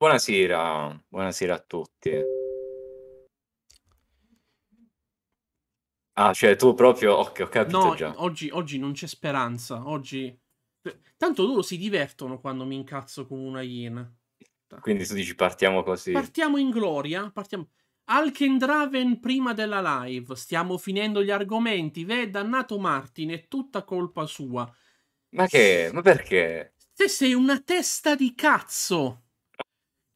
Buonasera, buonasera a tutti. Ah, cioè tu proprio, ok, ho capito No, già. oggi, oggi non c'è speranza. Oggi. Cioè, tanto loro si divertono quando mi incazzo come una iena. Quindi tu dici partiamo così. Partiamo in gloria. Partiamo. Alkendraven prima della live. Stiamo finendo gli argomenti. Vè, dannato Martin, è tutta colpa sua. Ma che? Ma perché? Se sei una testa di cazzo.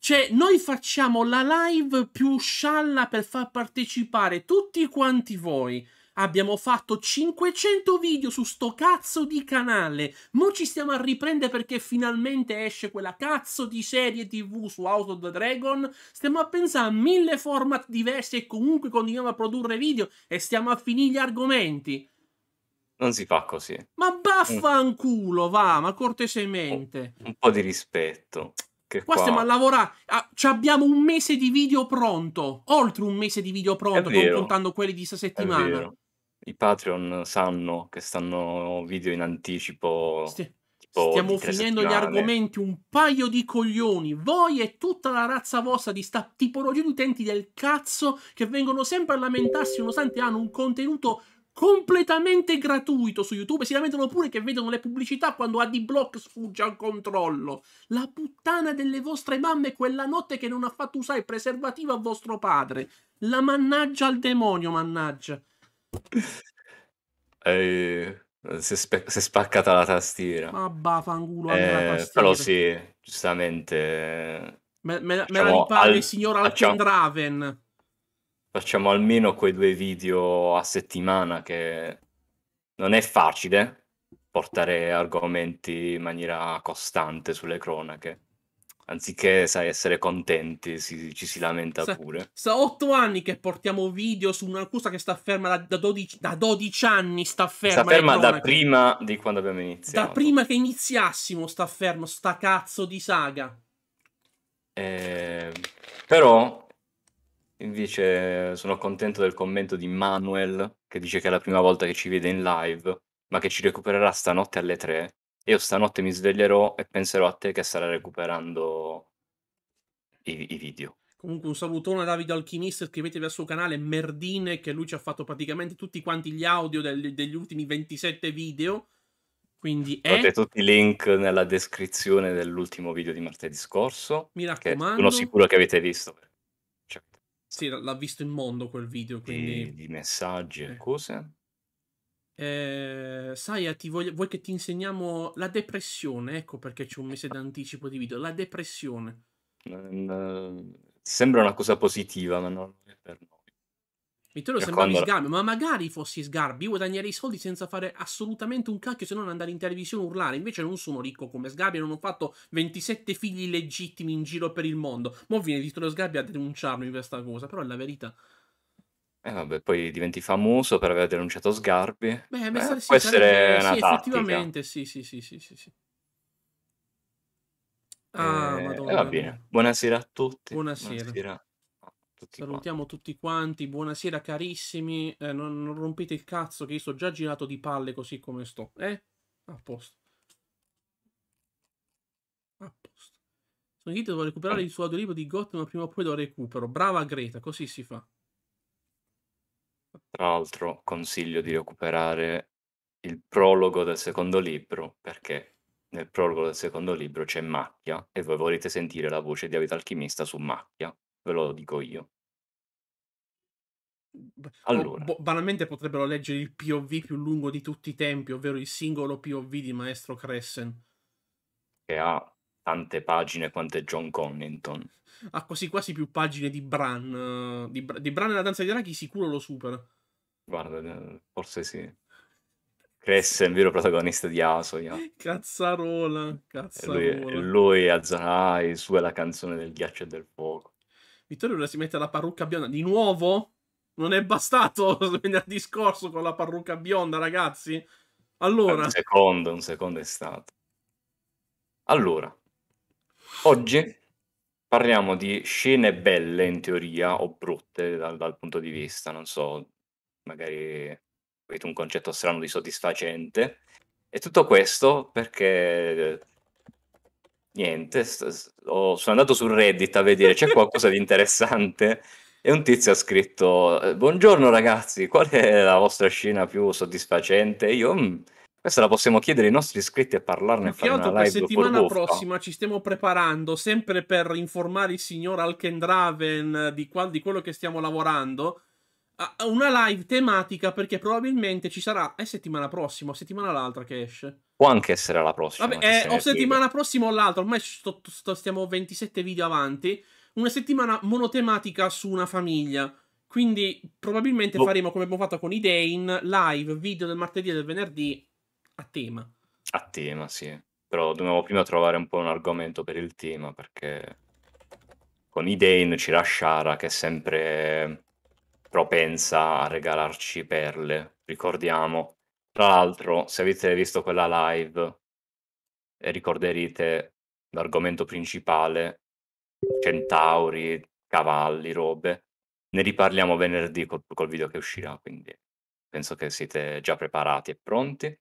Cioè, noi facciamo la live più scialla per far partecipare tutti quanti voi. Abbiamo fatto 500 video su sto cazzo di canale. Mo ci stiamo a riprendere perché finalmente esce quella cazzo di serie TV su Out of the Dragon. Stiamo a pensare a mille format diversi e comunque continuiamo a produrre video e stiamo a finire gli argomenti. Non si fa così. Ma baffanculo, va, ma cortesemente. un po' di rispetto. Che qua, qua stiamo a lavorare. Ah, abbiamo un mese di video pronto. Oltre un mese di video pronto, non contando quelli di settimana. I Patreon sanno che stanno video in anticipo. Sti- stiamo finendo settimane. gli argomenti. Un paio di coglioni. Voi e tutta la razza vostra di sta tipologia di utenti del cazzo che vengono sempre a lamentarsi nonostante hanno un contenuto completamente gratuito su YouTube. Si lamentano pure che vedono le pubblicità quando AdBlock sfugge al controllo. La puttana delle vostre mamme quella notte che non ha fatto usare il preservativo a vostro padre. La mannaggia al demonio, mannaggia. Eh, si, è spe- si è spaccata la tastiera. Ma baffanculo, eh, però sì, giustamente... Me, me, diciamo, me la diciamo, ripari al, signor Alcendraven. Facciamo facciamo almeno quei due video a settimana che non è facile portare argomenti in maniera costante sulle cronache. Anziché, sai, essere contenti, si, ci si lamenta sa, pure. sa otto anni che portiamo video su una cosa che sta ferma da, da, 12, da 12, anni, sta ferma. Sta ferma da prima di quando abbiamo iniziato. Da prima che iniziassimo sta fermo, sta cazzo di saga. Eh, però Invece sono contento del commento di Manuel che dice che è la prima volta che ci vede in live, ma che ci recupererà stanotte alle 3. Io stanotte mi sveglierò e penserò a te che starà recuperando i, i video. Comunque un salutone a Davide Alchimista, iscrivetevi al suo canale Merdine che lui ci ha fatto praticamente tutti quanti gli audio del, degli ultimi 27 video. Quindi è... Avete tutti i link nella descrizione dell'ultimo video di martedì scorso. Mi raccomando. sono sicuro che avete visto. Sì, l'ha visto il mondo quel video, quindi... E di messaggi e eh. cose? Eh, sai, eh, voglio, vuoi che ti insegniamo la depressione? Ecco perché c'è un mese d'anticipo di video. La depressione. Mm, sembra una cosa positiva, ma non è per noi. Vittorio e sembravi quando... Sgarbi, ma magari fossi Sgarbi, io guadagnerei i soldi senza fare assolutamente un cacchio se non andare in televisione a urlare. Invece non sono ricco come Sgarbi, non ho fatto 27 figli legittimi in giro per il mondo. Mo' viene Vittorio Sgarbi a denunciarmi per questa cosa, però è la verità. eh vabbè, poi diventi famoso per aver denunciato Sgarbi. Beh, Beh sì, può essere sì, tattica. effettivamente, sì, sì, sì, sì, sì. sì. Ah, eh, madonna. Eh, va bene. Buonasera a tutti. Buonasera. Buonasera tutti Salutiamo quanti. tutti quanti, buonasera carissimi, eh, non, non, rompete il cazzo che io sono già girato di palle così come sto, eh? A posto. A posto. Sono Greta, devo recuperare il suo audiolibro di Gotham, ma prima o poi lo recupero. Brava Greta, così si fa. Tra l'altro consiglio di recuperare il prologo del secondo libro, perché nel prologo del secondo libro c'è Macchia e voi volete sentire la voce di Avita Alchimista su Macchia ve lo dico io. Mhmm, allora. Oh, banalmente potrebbero leggere il POV più lungo di tutti i tempi, ovvero il singolo POV di Maestro Cressen. Che ha tante pagine quante John Connington. Ha quasi quasi più pagine di Bran. Eh, di, di Bran e la danza di Draghi sicuro lo supera. Guarda, eh, forse sì. Cressen, il vero protagonista di Asoya. Cazzarola, cazzarola. E lui, e lui Azarai, su è la canzone del ghiaccio e del fuoco. Vittorio ora si mette la parrucca bionda. Di nuovo? Non è bastato il discorso con la parrucca bionda, ragazzi? Allora... Un secondo, un secondo è stato. Allora, oggi parliamo di scene belle in teoria o brutte dal, dal, punto di vista, non so, magari avete un concetto strano di soddisfacente. E tutto questo perché niente, st- st- sono andato su Reddit a vedere c'è qualcosa di interessante e un tizio ha scritto eh, buongiorno ragazzi, qual è la vostra scena più soddisfacente? E io... Mm, questa la possiamo chiedere ai nostri iscritti e parlarne e fare una live. La settimana prossima ci stiamo preparando sempre per informare il signor Alkendraven di, qual- di quello che stiamo lavorando una live tematica perché probabilmente ci sarà è settimana prossima o settimana l'altra che esce. Può anche essere la prossima. Vabbè, eh, o settimana prossima o l'altra, ormai sto, sto, stiamo 27 video avanti. Una settimana monotematica su una famiglia. Quindi probabilmente oh. faremo come abbiamo fatto con i Dane, live, video del martedì e del venerdì a tema. A tema, sì. Però dobbiamo prima trovare un po' un argomento per il tema perché con i Dane ci lasciara che è sempre propensa a regalarci perle, ricordiamo. Tra l'altro, se avete visto quella live, eh, ricorderete l'argomento principale, centauri, cavalli, robe. Ne riparliamo venerdì col, col video che uscirà, quindi penso che siete già preparati e pronti.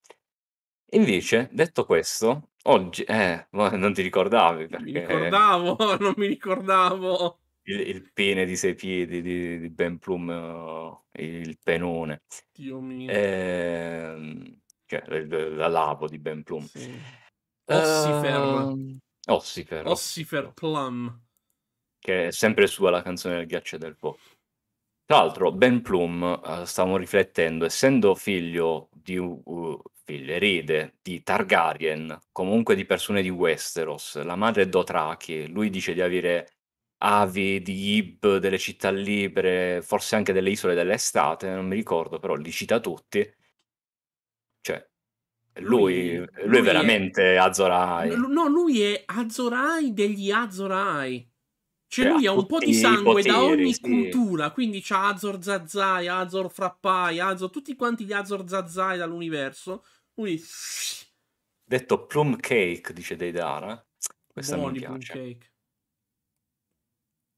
Invece, detto questo, oggi... Eh, non ti ricordavi perché... Mi ricordavo, non mi ricordavo! Il, il pene di sei piedi di, di Ben Plum, eh, il penone. Dio mio. Ehm, cioè, la lapo di Ben Plum. Sì. Ossifer. Uh, ehm, Ossifer. Ossifer Plum. Che è sempre sua la canzone del ghiaccio del po'. Tra l'altro, Ben Plum, eh, stavamo riflettendo, essendo figlio di uh, figlio, erede di Targaryen, comunque di persone di Westeros, la madre è Dothraki, lui dice di avere avi di Ib, delle città libere, forse anche delle isole dell'estate, non mi ricordo, però li cita tutti. Cioè, lui, lui, lui è veramente è... Azorai. No, lui è Azorai degli Azorai. Cioè, cioè lui ha un po' di sangue poteri, da ogni sì. cultura, quindi c'ha Azor Zazai, Azor Frappai, Azor, tutti quanti gli Azor Zazai dall'universo. Lui... Detto plum cake, dice Deidara. Questa Buoni mi piace. Plum cake.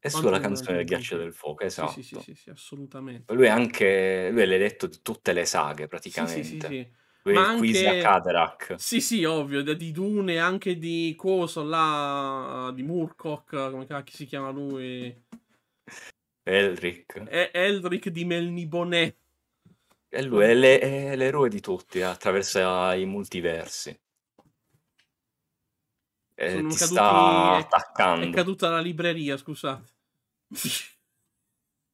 È sulla Quantum canzone del ghiaccio del fuoco, esatto. Sì, sì, sì, sì, assolutamente. Lui, è anche, lui è l'eletto di tutte le saghe, praticamente. Sì, sì, sì. Lui Ma è anche... il anche... Kaderak. Sì, sì, ovvio, di Dune, anche di Coso, là, di Murkoch, come cacchio si chiama lui? Eldrick. È Elric di Melnibonè. E lui è, l'eroe di tutti, attraverso i multiversi eh, ti caduti, sta attaccando. È, è caduta la libreria, scusate.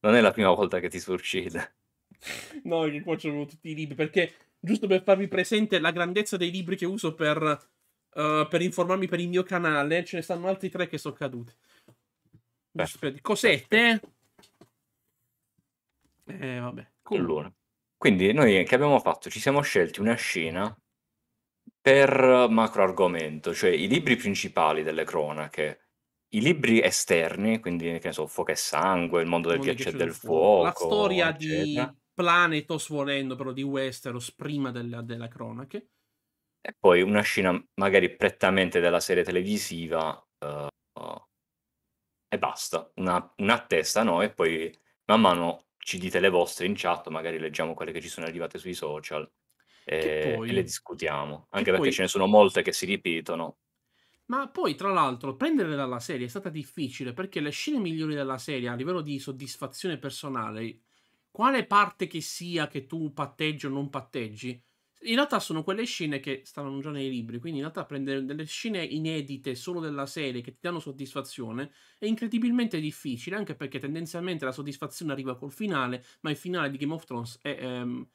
non è la prima volta che ti succede. No, che qua c'erano tutti i libri, perché giusto per farvi presente la grandezza dei libri che uso per, uh, per informarmi per il mio canale, ce ne stanno altri tre che sono caduti. Perfetto. Cosette? Eh, vabbè. Allora, quindi noi che abbiamo fatto? Ci siamo scelti una scena per macro argomento, cioè i libri principali delle cronache, i libri esterni, quindi che ne so, Fuoco e Sangue, Il mondo del ghiaccio e del fuoco, la storia eccetera. di Planetos volendo però di Westeros prima della, della cronache. E poi una scena magari prettamente della serie televisiva uh, e basta, una, una testa no, e poi man mano ci dite le vostre in chat, magari leggiamo quelle che ci sono arrivate sui social e, poi... e le discutiamo, anche perché poi... ce ne sono molte che si ripetono. Ma poi, tra l'altro, prendere dalla serie è stata difficile perché le scene migliori della serie a livello di soddisfazione personale, quale parte che sia che tu patteggi o non patteggi, in realtà sono quelle scene che stanno già nei libri, quindi in realtà prendere delle scene inedite solo della serie che ti danno soddisfazione è incredibilmente difficile, anche perché tendenzialmente la soddisfazione arriva col finale, ma il finale di Game of Thrones è, ehm,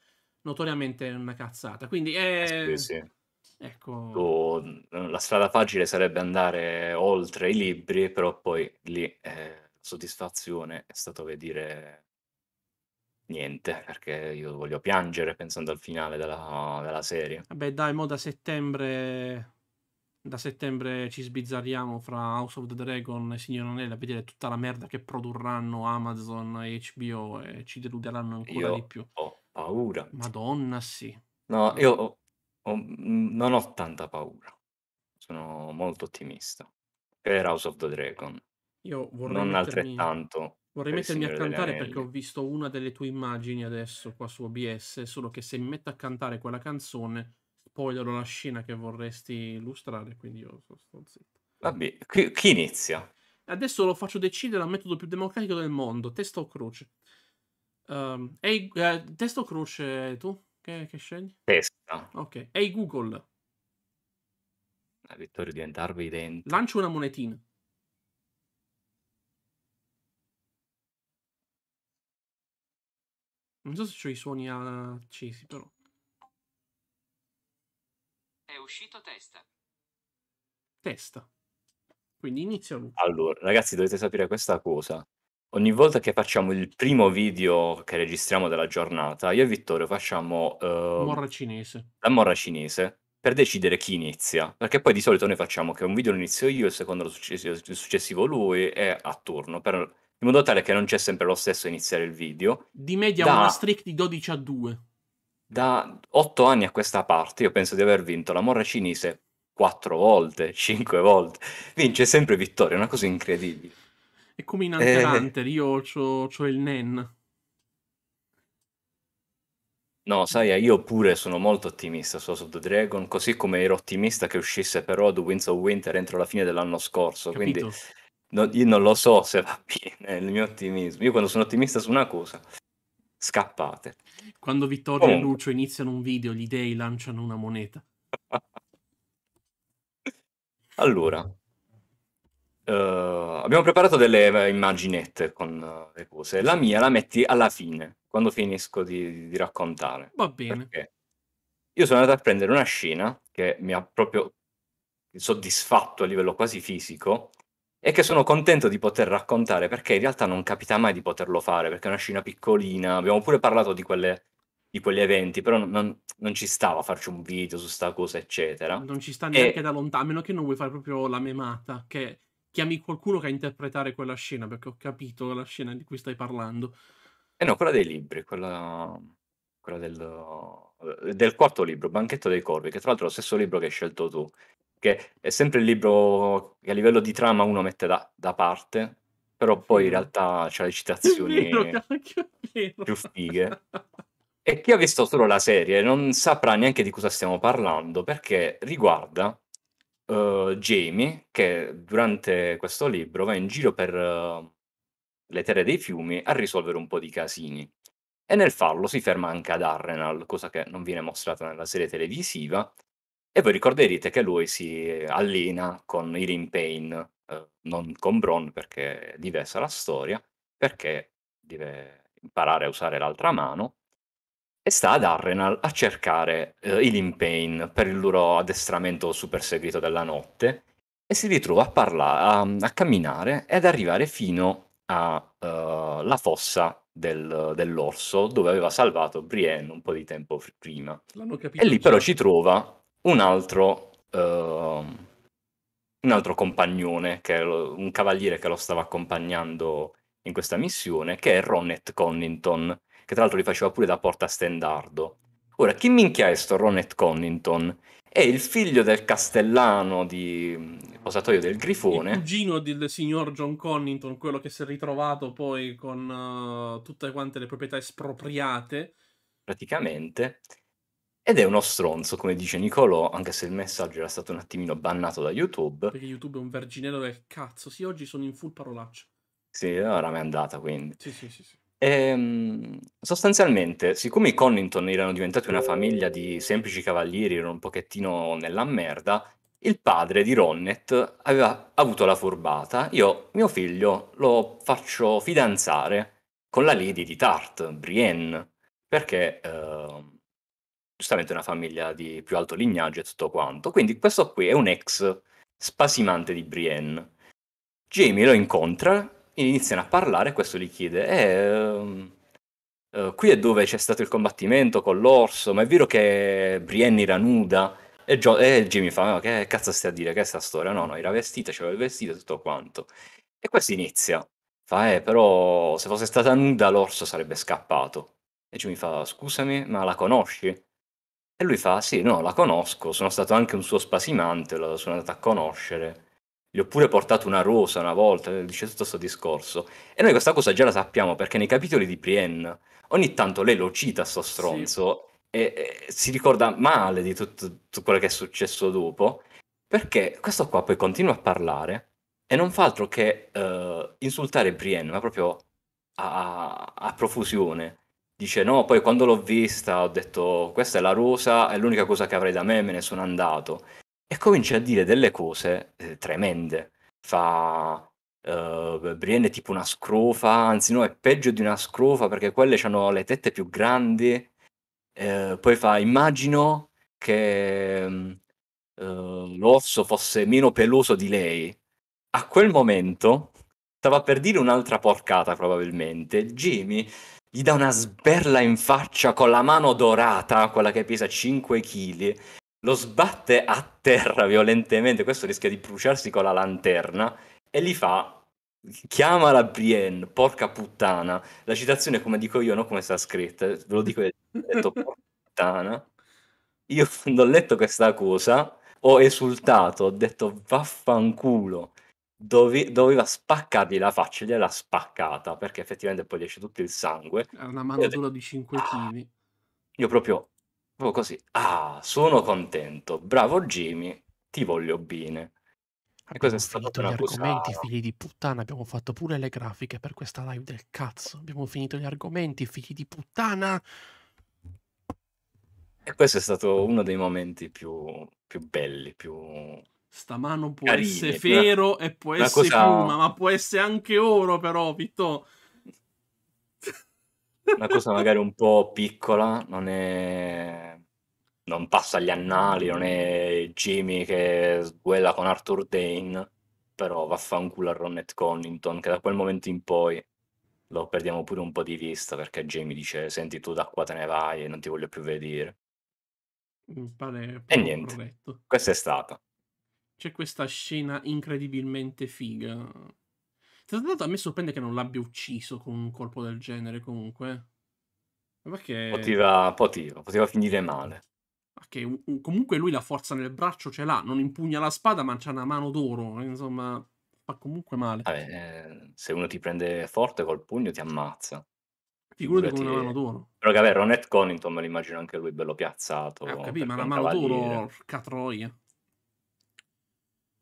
notoriamente una cazzata. Quindi è... Eh sì, eh, sì. Ecco... Tu, mm, la strada facile sarebbe andare oltre i libri, però poi lì eh, soddisfazione è stato vedere niente, perché io voglio piangere pensando al finale della, della serie. Vabbè dai, mo da settembre... Da settembre ci sbizzarriamo fra House of the Dragon e Signor Anelli a vedere tutta la merda che produrranno Amazon e HBO e ci deluderanno ancora io di più. Ho Paura. Madonna, sì. No, io ho- ho- mhmm, non ho tanta paura. Sono molto ottimista. Per House of the Dragon, Io vorrei non mettermi, altrettanto vorrei mettermi a cantare perché ho visto una delle tue immagini adesso qua su OBS, solo che se mi metto a cantare quella canzone, spoilerò la scena che vorresti illustrare, quindi io so- sto zitto. Vabbè, chi, chi inizia? Adesso lo faccio decidere al metodo più democratico del mondo, testa o croce. Um, ehm, ehi, hey, uh, testo croce tu? Che, che, scegli? Testa. Ok. Ehi hey, Google. La eh, vittoria di entrarvi dentro. Lancio una monetina. Non so se ho i suoni accesi, però. È uscito testa. Testa. Quindi inizia lui. Allora, ragazzi, dovete sapere questa cosa. Ogni volta che facciamo il primo video che registriamo della giornata, io e Vittorio facciamo ehm, Morra cinese. la morra cinese per decidere chi inizia, perché poi di solito noi facciamo che un video lo inizio io, il secondo lo successivo, il successivo lui e a turno, per- in modo tale che non c'è sempre lo stesso iniziare il video. Di media Da, una streak di 12 a 2. da otto anni a questa parte io penso di aver vinto la morra cinese quattro volte, cinque volte. Vince sempre Vittorio, è una cosa incredibile. È come in Hunter eh... Hunter, eh. io ho il Nen. No, sai, eh, io pure sono molto ottimista su House of the Dragon, così come ero ottimista che uscisse però The Winds of Winter entro la fine dell'anno scorso, Capito. quindi no, io non lo so se va bene il mio ottimismo. Io quando sono ottimista su una cosa, scappate. Quando Vittorio oh. e Lucio iniziano un video, gli dei lanciano una moneta. allora, Uh, abbiamo preparato delle eh, immaginette con eh, le cose. La mia la metti alla fine, quando finisco di, di raccontare. Va bene. Perché io sono andato a prendere una scena che mi ha proprio soddisfatto a livello quasi fisico e che sono contento di poter raccontare perché in realtà non capita mai di poterlo fare perché è una scena piccolina. Abbiamo pure parlato di, quelle, di quegli eventi, però non, non, ci stava a farci un video su sta cosa, eccetera. Non ci sta neanche e... da lontano, a meno che non vuoi fare proprio la memata, che chiami qualcuno che a interpretare quella scena, perché ho capito la scena di cui stai parlando. Eh no, quella dei libri, quella, quella del, eh, del quarto libro, Banchetto dei Corvi, che tra l'altro è lo stesso libro che hai scelto tu, che è sempre il libro che a livello di trama uno mette da, da parte, però poi in realtà c'ha le citazioni vero, più fighe. E chi ha visto solo la serie non saprà neanche di cosa stiamo parlando, perché riguarda uhm, Jamie che durante questo libro va in giro per uhm, le terre dei fiumi a risolvere un po' di casini. E nel farlo si ferma anche ad Harrenal, cosa che non viene mostrata nella serie televisiva, e voi ricorderete che lui si allena con Irene Payne, uhm, non con Bron, perché è diversa la storia, perché deve imparare a usare l'altra mano e sta ad Arrenal a cercare eh, Ilin Payne per il loro addestramento super segreto della notte e si ritrova a, parlare, a, a camminare ed arrivare fino alla eh, uh, fossa del, dell'orso dove aveva salvato Brienne un po' di tempo prima. e lì però ci trova un altro, uh, un altro compagnone, che lo, un cavaliere che lo stava accompagnando in questa missione, che è Ronet Connington, che tra l'altro li faceva pure da porta stendardo. Ora, chi minchia è sto Ronet Connington? È il figlio del castellano di mm, Posatoio del Grifone. Il cugino del signor John Connington, quello che si è ritrovato poi con uh, tutte quante le proprietà espropriate. Praticamente. Ed è uno stronzo, come dice Nicolò, anche se il messaggio era stato un attimino bannato da YouTube. Perché YouTube è un verginello del cazzo. Sì, oggi sono in full parolaccio. Sì, ora mi è andata quindi. Sì, sì, sì. sì. Ehm, sostanzialmente, siccome i Connington erano diventati una famiglia di semplici cavalieri, erano un pochettino nella merda, il padre di Ronnet aveva avuto la furbata. Io, mio figlio, lo faccio fidanzare con la lady di Tart, Brienne, perché eh, giustamente è una famiglia di più alto lignaggio e tutto quanto. Quindi questo qui è un ex spasimante di Brienne. Jamie lo incontra iniziano a parlare e questo gli chiede, eh, ehm, eh, qui è dove c'è stato il combattimento con l'orso, ma è vero che Brienne era nuda? E, Gio- e Jimmy fa, che cazzo stai a dire, che è sta storia? No, no, era vestita, c'era il vestito e tutto quanto. E questo inizia, fa, eh, però se fosse stata nuda l'orso sarebbe scappato. E Jimmy fa, scusami, ma la conosci? E lui fa, sì, no, la conosco, sono stato anche un suo spasimante, la sono andato a conoscere gli ho pure portato una rosa una volta, eh, dice tutto questo discorso. E noi questa cosa già la sappiamo perché nei capitoli di Brienne ogni tanto lei lo cita sto stronzo sì. e, e, si ricorda male di tutto, tutto, quello che è successo dopo, perché questo qua poi continua a parlare e non fa altro che uh, insultare Brienne, ma proprio a, a profusione. Dice no, poi quando l'ho vista ho detto questa è la rosa, è l'unica cosa che avrei da me, me ne sono andato e comincia a dire delle cose eh, tremende. Fa Uh, Brienne è tipo una scrofa, anzi no, è peggio di una scrofa perché quelle hanno le tette più grandi. Uh, poi fa, immagino che uh, l'orso fosse meno peloso di lei. A quel momento stava per dire un'altra porcata probabilmente. Jimmy gli dà una sberla in faccia con la mano dorata, quella che pesa 5 kg, lo sbatte a terra violentemente, questo rischia di bruciarsi con la lanterna e gli fa chiama la Brienne, porca puttana. La citazione come dico io, non come sta scritta, ve lo dico io, ho detto porca puttana. Io quando ho letto questa cosa ho esultato, ho detto vaffanculo. Dove, doveva spaccargli la faccia, gliela spaccata perché effettivamente poi gli esce tutto il sangue. È una mano detto, di 5 kg. Ah, io proprio Proprio così. Ah, sono contento. Bravo Jimmy, ti voglio bene. E questo è stato gli argomenti, figli di puttana. Abbiamo fatto pure le grafiche per questa live del cazzo. Abbiamo finito gli argomenti, figli di puttana. E questo è stato uno dei momenti più, più belli, più... Sta mano può Carine, essere fero e può essere cosa... piuma, ma può essere anche oro però, Vitto una cosa magari un po' piccola, non è... non passa agli annali, non è Jimmy che sguella con Arthur Dane, però vaffanculo a Ronnet Connington, che da quel momento in poi lo perdiamo pure un po' di vista, perché Jamie dice, senti tu da qua te ne vai e non ti voglio più vedere. Pare e niente, corretto. questa è stata. C'è questa scena incredibilmente figa Tanto a me sorprende che non l'abbia ucciso con un colpo del genere comunque. Perché... Poteva, poteva, poteva finire male. Perché comunque lui la forza nel braccio ce l'ha, non impugna la spada ma c'ha una mano d'oro, insomma fa comunque male. Vabbè, eh, se uno ti prende forte col pugno ti ammazza. Figurati con una mano d'oro. Però che vabbè, Ronet Conington me lo immagino anche lui bello piazzato. Eh, capito, ma la mano d'oro, cavaliere. troia.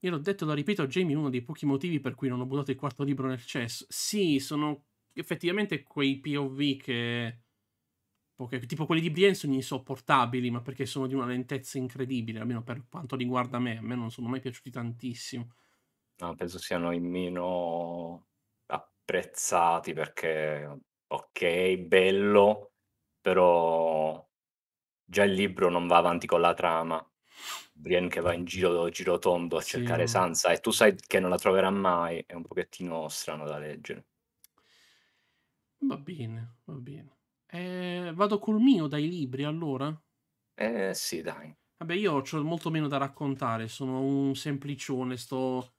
Io l'ho detto, lo ripeto a Jamie, uno dei pochi motivi per cui non ho buttato il quarto libro nel cesso. Sì, sono effettivamente quei POV che... Poche, tipo quelli di Brienne sono insopportabili, ma perché sono di una lentezza incredibile, almeno per quanto riguarda me. A me non sono mai piaciuti tantissimo. No, penso siano i meno apprezzati perché, ok, bello, però già il libro non va avanti con la trama Brienne che va in giro, giro tondo a sì. cercare Sansa e tu sai che non la troverà mai, è un pochettino strano da leggere. Va bene, va bene. Eh, vado col mio dai libri allora? Eh sì, dai. Vabbè, io ho molto meno da raccontare, sono un semplicione, sto,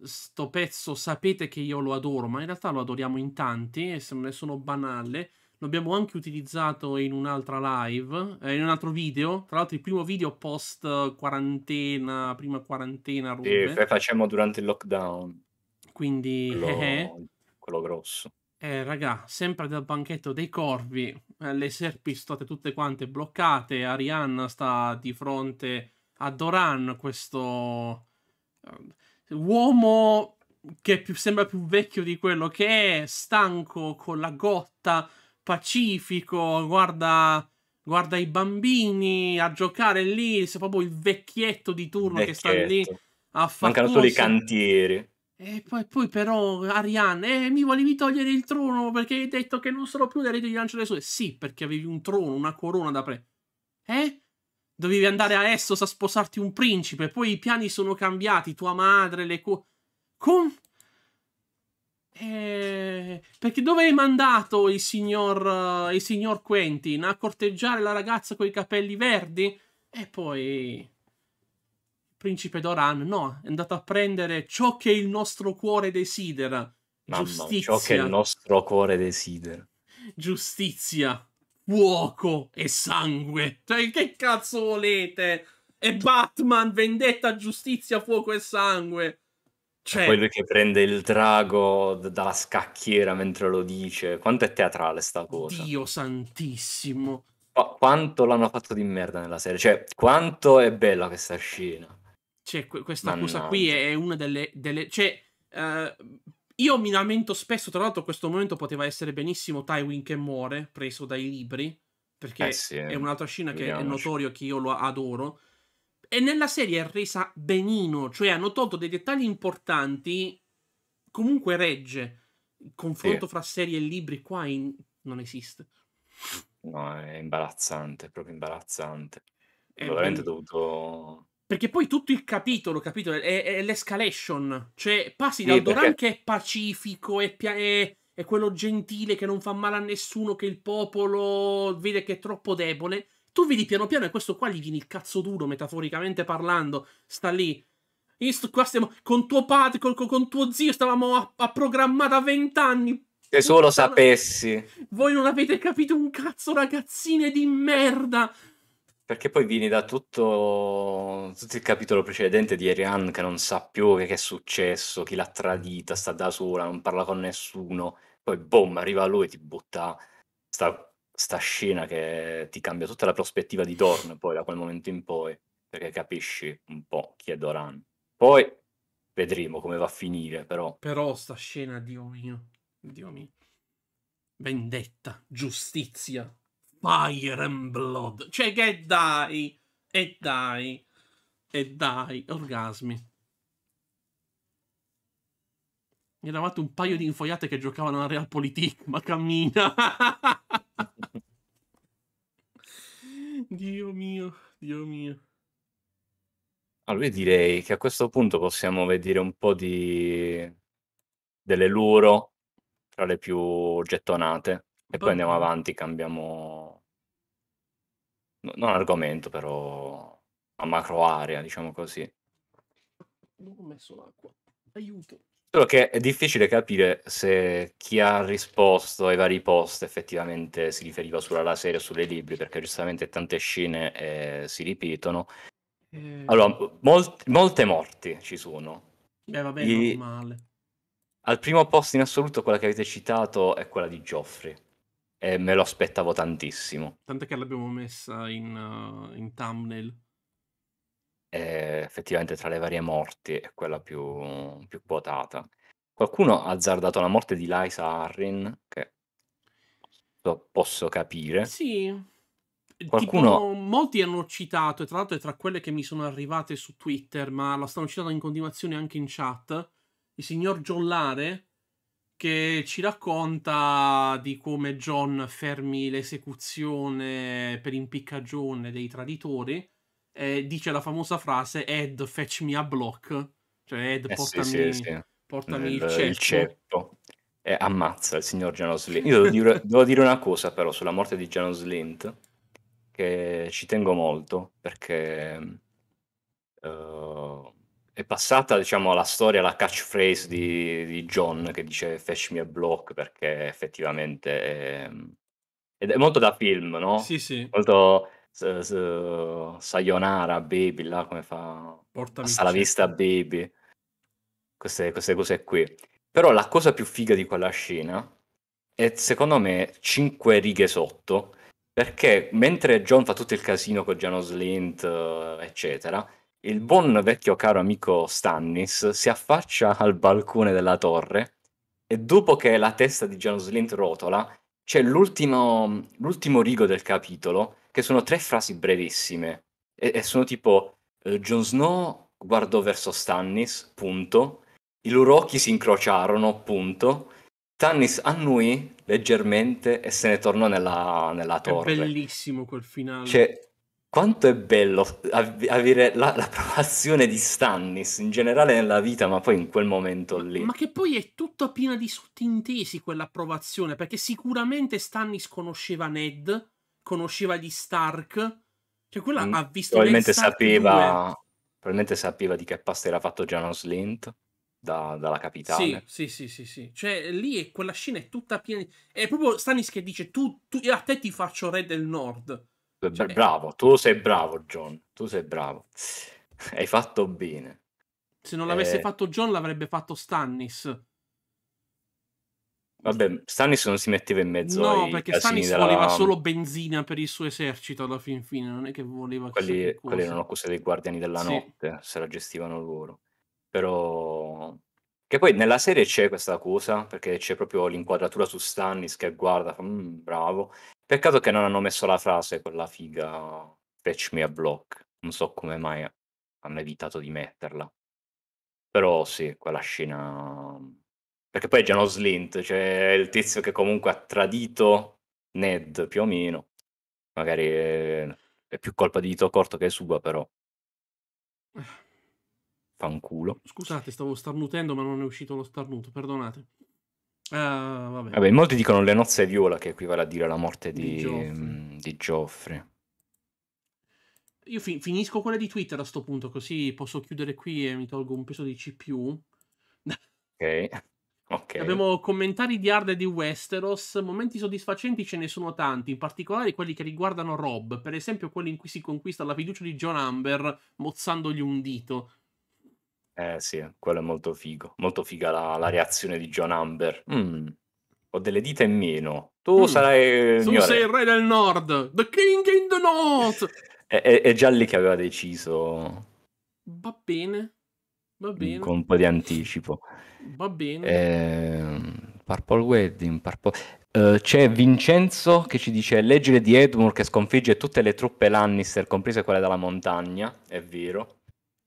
sto pezzo sapete che io lo adoro, ma in realtà lo adoriamo in tanti e se non ne sono banale abbiamo anche utilizzato in un'altra live, eh, in un altro video, tra l'altro il primo video post quarantena, prima quarantena. Rube. Sì, facciamo durante il lockdown. Quindi... Quello, eh, eh, quello grosso. Eh, raga, sempre dal banchetto dei corvi, eh, le serpi state tutte quante bloccate, Arianna sta di fronte a Doran, questo eh, uomo che più, sembra più vecchio di quello che è, stanco, con la gotta, pacifico, guarda, guarda i bambini a giocare lì, se proprio il vecchietto di turno vecchietto. che sta lì a fare... Mancano solo i cantieri. E poi, poi però Ariane, eh, mi volevi togliere il trono perché hai detto che non sono più l'erede di lancio delle sue. Sì, perché avevi un trono, una corona da pre... Eh? Dovevi andare a Essos a sposarti un principe, poi i piani sono cambiati, tua madre, le co... Con... Eh, perché dove hai mandato il signor, uh, il signor Quentin? A corteggiare la ragazza con i capelli verdi? E poi... Principe Doran, no, è andato a prendere ciò che il nostro cuore desidera. Mamma, Giustizia. ciò che il nostro cuore desidera. Giustizia, fuoco e sangue. Cioè, che cazzo volete? E Batman, vendetta, giustizia, fuoco e sangue. Cioè, quello che prende il drago dalla scacchiera mentre lo dice. Quanto è teatrale sta cosa. Dio santissimo. Qu- quanto l'hanno fatto di merda nella serie. Cioè, quanto è bella questa scena. Cioè, que- questa Mannaggia. cosa qui è una delle... delle... Cioè, uh, io mi lamento spesso, tra l'altro questo momento poteva essere benissimo Tywin che muore, preso dai libri, perché eh sì, è un'altra scena che è notorio che io lo adoro e nella serie è resa benino, cioè hanno tolto dei dettagli importanti, comunque regge. Il confronto sì. fra serie e libri qua in... non esiste. No, è imbarazzante, è proprio imbarazzante. È veramente dovuto... Perché poi tutto il capitolo, capitolo è, è l'escalation. Cioè, passi sì, dal perché... che è pacifico, è, pia- è, è quello gentile che non fa male a nessuno, che il popolo vede che è troppo debole, tu vedi piano piano e questo qua gli vieni il cazzo duro, metaforicamente parlando. Sta lì. Sto, qua stiamo, con tuo padre, con, con tuo zio stavamo a, a programmare da vent'anni. Se solo Puttana. sapessi. Voi non avete capito un cazzo, ragazzine di merda. Perché poi vieni da tutto, tutto il capitolo precedente di Ariane che non sa più che, che è successo, chi l'ha tradita, sta da sola, non parla con nessuno. Poi, boom, arriva lui e ti butta sta sta scena che ti cambia tutta la prospettiva di Dorn poi da quel momento in poi, perché capisci un po' chi è Doran. Poi vedremo come va a finire, però. Però sta scena, Dio mio, Dio mio. Vendetta, giustizia, fire and blood. Cioè che dai, e dai, e dai, orgasmi. eravate un paio di infoiate che giocavano a Realpolitik, ma cammina. Dio mio, Dio mio. Allora io direi che a questo punto possiamo vedere un po' di... delle luro tra le più gettonate e poi andiamo avanti, cambiamo... No, non argomento però, a macro area, diciamo così. Dove ho messo l'acqua? Aiuto. Solo che è difficile capire se chi ha risposto ai vari post effettivamente si riferiva solo alla serie o sulle libri, perché giustamente tante scene eh, si ripetono. Eh... Allora, molt- molte morti ci sono. Beh, vabbè, Gli... normale. Al primo posto in assoluto quella che avete citato è quella di Geoffrey. E me lo aspettavo tantissimo. Tanto che l'abbiamo messa in, uh, in thumbnail. Ehm, effettivamente tra le varie morti è quella più più quotata. Qualcuno ha azzardato la morte di Liza Harrin, che lo posso capire. Sì. Eh, Qualcuno Tipo, molti hanno citato, e tra l'altro è tra quelle che mi sono arrivate su Twitter, ma la stanno citando in continuazione anche in chat, il signor John Lare, che ci racconta di come John fermi l'esecuzione per impiccagione dei traditori eh, dice la famosa frase Ed, fetch me a block, cioè Ed, eh, portami, sì, sì, sì. portami il, il ceppo. Il ceppo. Eh, ammazza il signor Janos Lint. Io devo dire, devo dire, una cosa però sulla morte di Janos Lint, che ci tengo molto, perché uh, è passata diciamo alla storia la catchphrase di, di, John che dice fetch me a block, perché effettivamente... È, ed è molto da film, no? Sì, sì. Molto Sayonara, Baby, là come fa Portami alla vista Baby, queste, queste cose qui. Però la cosa più figa di quella scena è secondo me 5 righe sotto, perché mentre John fa tutto il casino con Janos Lint, eh, eccetera, il buon vecchio caro amico Stannis si affaccia al balcone della torre e dopo che la testa di Janos Lint rotola, c'è l'ultimo, l'ultimo rigo del capitolo che sono tre frasi brevissime e, e sono tipo eh, Jon Snow guardò verso Stannis, punto, i loro occhi si incrociarono, punto, Stannis annui leggermente e se ne tornò nella, nella torre. È bellissimo quel finale. Cioè, quanto è bello av- avere la- l'approvazione di Stannis in generale nella vita, ma poi in quel momento lì. Ma che poi è tutta piena di sottintesi quell'approvazione, perché sicuramente Stannis conosceva Ned, conosceva gli Stark. Cioè, quella mm, ha visto probabilmente sapeva, probabilmente sapeva di che pasta era fatto Janos Lint da, dalla capitale. Sì, sì, sì, sì, sì. Cioè, lì è, quella scena è tutta piena. È proprio Stannis che dice: tu, tu, A te ti faccio re del nord. Cioè, bravo, tu sei bravo, John. Tu sei bravo. Hai fatto bene. Se non l'avesse eh... fatto John, l'avrebbe fatto Stannis. Vabbè, Stannis non si metteva in mezzo No, perché Stannis della... voleva solo benzina per il suo esercito alla fin fine, non è che voleva... Quelli, che quelli erano accuse dei guardiani della sì. notte, se la gestivano loro. Però... Che poi nella serie c'è questa cosa, perché c'è proprio l'inquadratura su Stannis che guarda, fa, mm, bravo. Peccato che non hanno messo la frase, quella figa, fetch me a block. Non so come mai hanno evitato di metterla. Però sì, quella scena perché poi è già uno slint, cioè il tizio che comunque ha tradito Ned più o meno. Magari è, è più colpa di Dito Corto che Suba, però. Fanculo. Scusate, stavo starnutendo, ma non è uscito lo starnuto, perdonate. Uh, vabbè. vabbè. molti dicono le nozze viola, che equivale a dire la morte di, di, mm, di Geoffrey. Io fi- finisco quella di Twitter a sto punto, così posso chiudere qui e mi tolgo un peso di CPU. ok. Okay. Abbiamo commentari di e di Westeros, momenti soddisfacenti ce ne sono tanti, in particolare quelli che riguardano Rob, per esempio quelli in cui si conquista la fiducia di John Amber mozzandogli un dito. Eh sì, quello è molto figo, molto figa la, la reazione di John Amber. Mm. Ho delle dita in meno, tu mm. sarai... Tu sei re. il re del nord, the king in the north! è, è, è già lì che aveva deciso. Va bene con un po' di anticipo. Va bene. Eh, Purple Wedding, Purple... Uh, c'è Vincenzo che ci dice leggere di Edmure che sconfigge tutte le truppe Lannister, comprese quelle della montagna, è vero.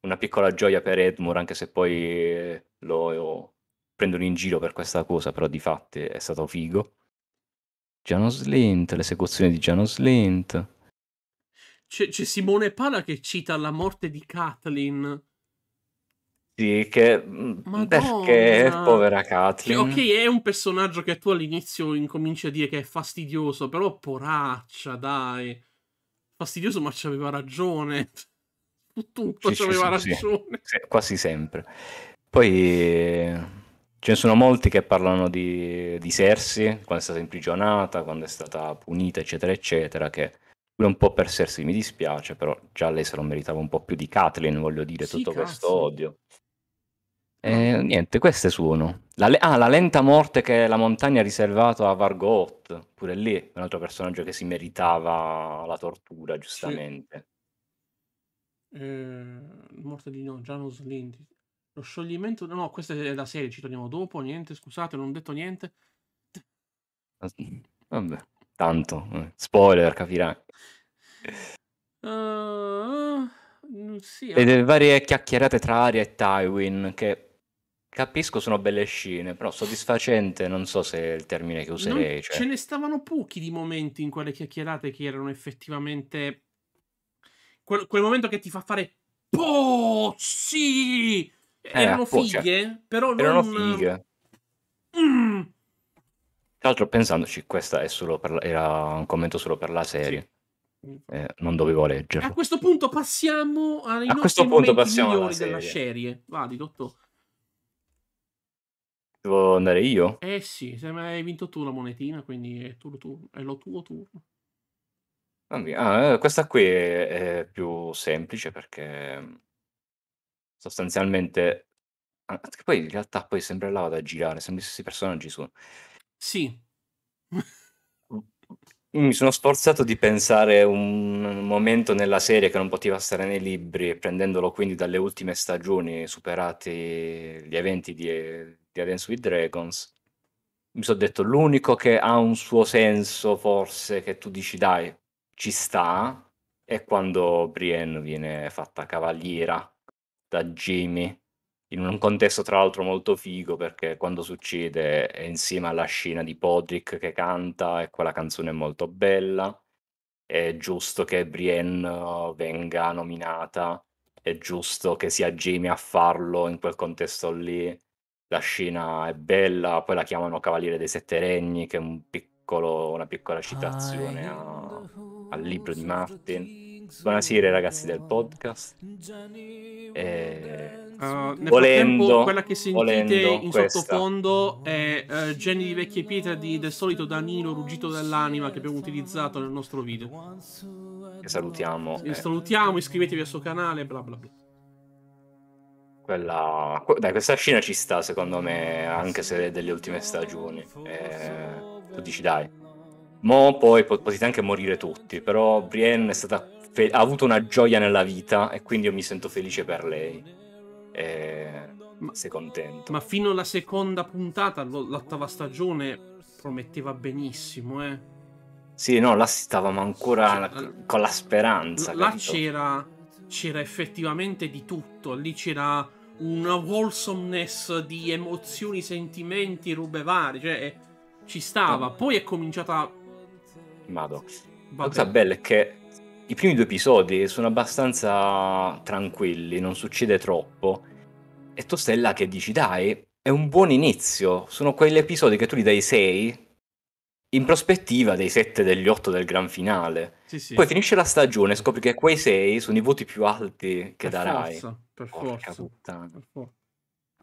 Una piccola gioia per Edmure, anche se poi eh, lo, lo prendono in giro per questa cosa, però di fatti è stato figo. Giano Slint, l'esecuzione di Giano Slint. C'è, c'è Simone Pala che cita la morte di Kathleen sì, che mm, Madonna. perché povera Kathleen. ok, è un personaggio che tu all'inizio incominci a dire che è fastidioso, però poraccia, dai. Fastidioso, ma ci aveva ragione. Tutto sì, c'aveva sì, ragione. Sì. quasi sempre. Poi ce ne sono molti che parlano di, di Cersei, quando è stata imprigionata, quando è stata punita, eccetera, eccetera, che un po' per Cersei mi dispiace, però già lei se lo meritava un po' più di Kathleen, voglio dire, sì, tutto cazzo. questo odio. Eh, niente, queste sono. La, ah, la lenta morte che la montagna ha riservato a Vargot, pure lì, un altro personaggio che si meritava la tortura, giustamente. Sì. Eh, morte di no, Janus Lind. Lo scioglimento... No, questa è la serie, ci torniamo dopo, niente, scusate, non ho detto niente. Vabbè, tanto. Eh, spoiler, capirai. Uh, sì, e delle ah. varie chiacchierate tra Aria e Tywin che Capisco, sono belle scene, però soddisfacente non so se è il termine che userei. Cioè. Ce ne stavano pochi di momenti in quelle chiacchierate che erano effettivamente... Quel, quel momento che ti fa fare... Oh, sì! Eh, erano eh, fighe, cioè, però non... Erano fighe. Mm. Tra l'altro pensandoci, questo la... era un commento solo per la serie. Sì. Eh, non dovevo leggere. A questo punto passiamo ai a nostri punto passiamo alla serie. della serie. Vadi, dottor. Devo andare io? Eh sì, se hai vinto tu la monetina, quindi è, tu, tu, è lo tuo turno. Ah, ah eh, questa qui è, è più semplice perché mm, sostanzialmente... Ah, poi in realtà poi sembra là da girare, sempre gli stessi personaggi sono. Sì. Mi sono sforzato di pensare un momento nella serie che non poteva stare nei libri, prendendolo quindi dalle ultime stagioni, superati gli eventi di, di A Dance with Dragons, mi sono detto l'unico che ha un suo senso forse che tu dici dai, ci sta, è quando Brienne viene fatta cavaliera da Jimmy, in un contesto tra l'altro molto figo perché quando succede è insieme alla scena di Podrick che canta e quella canzone è molto bella, è giusto che Brienne uh, venga nominata, è giusto che sia Jamie a farlo in quel contesto lì, la scena è bella, poi la chiamano Cavaliere dei Sette Regni, che è un piccolo, una piccola citazione a, al libro di Martin. Buonasera ragazzi del podcast. E... Uh, ah, volendo, quella che sentite in questa. sottofondo è uh, eh, Geni di vecchie pietre di del solito Danilo ruggito dall'anima che abbiamo utilizzato nel nostro video. E salutiamo. eh. Salutiamo, iscrivetevi al suo canale, bla bla bla. Quella... Dai, questa scena ci sta secondo me, anche se è delle ultime stagioni. E... Eh, tu dici dai. Mo poi potete anche morire tutti, però Brienne è fe... ha avuto una gioia nella vita e quindi io mi sento felice per lei. E... Ma, sei contento. Ma fino alla seconda puntata, l'ottava stagione prometteva benissimo, eh. Sì, no, là stavamo ancora cioè, con la speranza. Là c'era, c'era effettivamente di tutto. Lì c'era una wholesomeness di emozioni, sentimenti, robe varie, cioè eh, ci stava. Poi è cominciata... Vado. La cosa bella è che i primi due episodi sono abbastanza tranquilli, non succede troppo. E tu stai là che dici, dai, è un buon inizio. Sono quegli episodi che tu gli dai 6 in prospettiva dei 7 degli 8 del gran finale. Sì, sì. Poi finisce la stagione e scopri che quei 6 sono i voti più alti che per darai. Forza, per forza. Puttana. Per forza.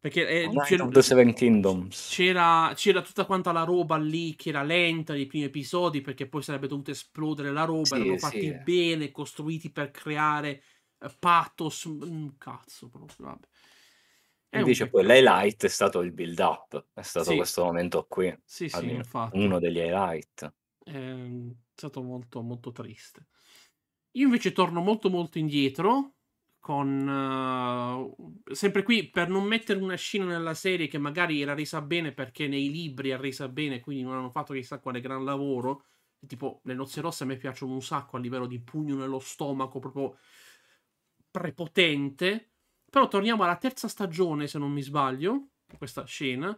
Perché eh, c'era, c'era, c'era, tutta quanta la roba lì che era lenta nei primi episodi perché poi sarebbe dovuta esplodere la roba. Sì, erano fatti bene, costruiti per creare eh, pathos. Mm, cazzo, proprio. Vabbè. È Invece poi l'highlight è stato il build up, è stato sì. questo momento qui, sì, sì, uno degli highlight. Ehm, è stato molto, molto triste. Io invece torno molto, molto indietro con uh, sempre qui per non mettere una scena nella serie che magari era resa bene perché nei libri è resa bene, quindi non hanno fatto chissà quale gran lavoro. Tipo, le nozze rosse a me piacciono un sacco a livello di pugno nello stomaco, proprio prepotente però torniamo alla terza stagione, se non mi sbaglio, questa scena,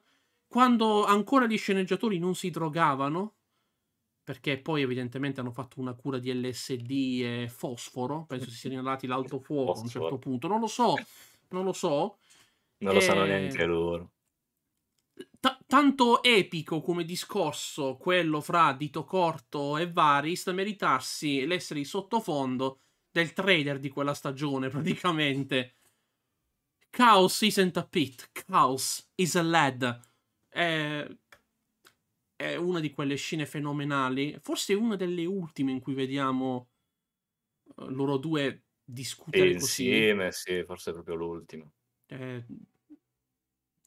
quando ancora gli sceneggiatori non si drogavano, perché poi evidentemente hanno fatto una cura di LSD e fosforo, penso si siano dati l'alto fuoco a un certo punto, non lo so, non lo so. Non e... lo sanno eh, neanche loro. T- tanto epico come discorso quello fra Dito Corto e Varis da meritarsi l'essere il sottofondo del trailer di quella stagione praticamente Chaos isn't a pit, Chaos is a lad. È, è una di quelle scene fenomenali, forse una delle ultime in cui vediamo eh, loro due discutere insieme, così. sì, forse è proprio l'ultima. È,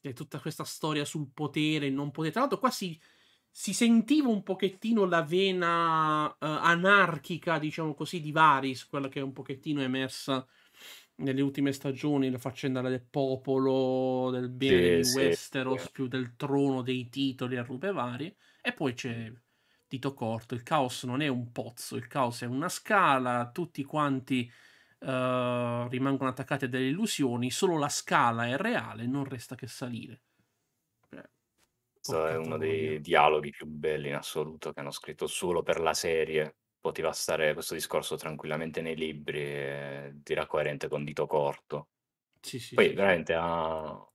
è tutta questa storia sul potere e non potere. Tra l'altro qua si, si sentiva un pochettino la vena uh, anarchica, diciamo così, di Varis, quella che è un pochettino emersa nelle ultime stagioni la faccenda del popolo, del bene sì, di Westeros, più del trono, dei titoli a rupe varie. E poi c'è Tito corto, il caos non è un pozzo, il caos è una scala, tutti quanti uh, rimangono attaccati a delle illusioni, solo la scala è reale, non resta che salire. Beh, Questo è uno dei dialoghi più belli in assoluto che hanno scritto solo per la serie poteva stare questo discorso tranquillamente nei libri e tira coerente con dito corto. Sì, sì, Poi sì, veramente ha,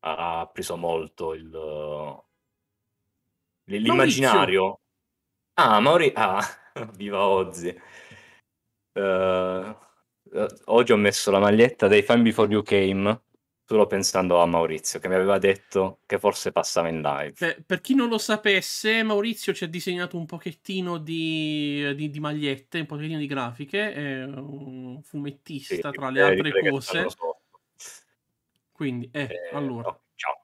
ha, preso molto il, l'immaginario. Maurizio. Ah, Mauri... Ah, viva Ozzy. Uh, oggi ho messo la maglietta dei Fan Before You Came solo pensando a Maurizio che mi aveva detto che forse passava in live. Per, cioè, per chi non lo sapesse, Maurizio ci ha disegnato un pochettino di, di, di magliette, un pochettino di grafiche, è un fumettista sì, tra le eh, altre cose. Quindi, eh, eh allora. No, oh, ciao.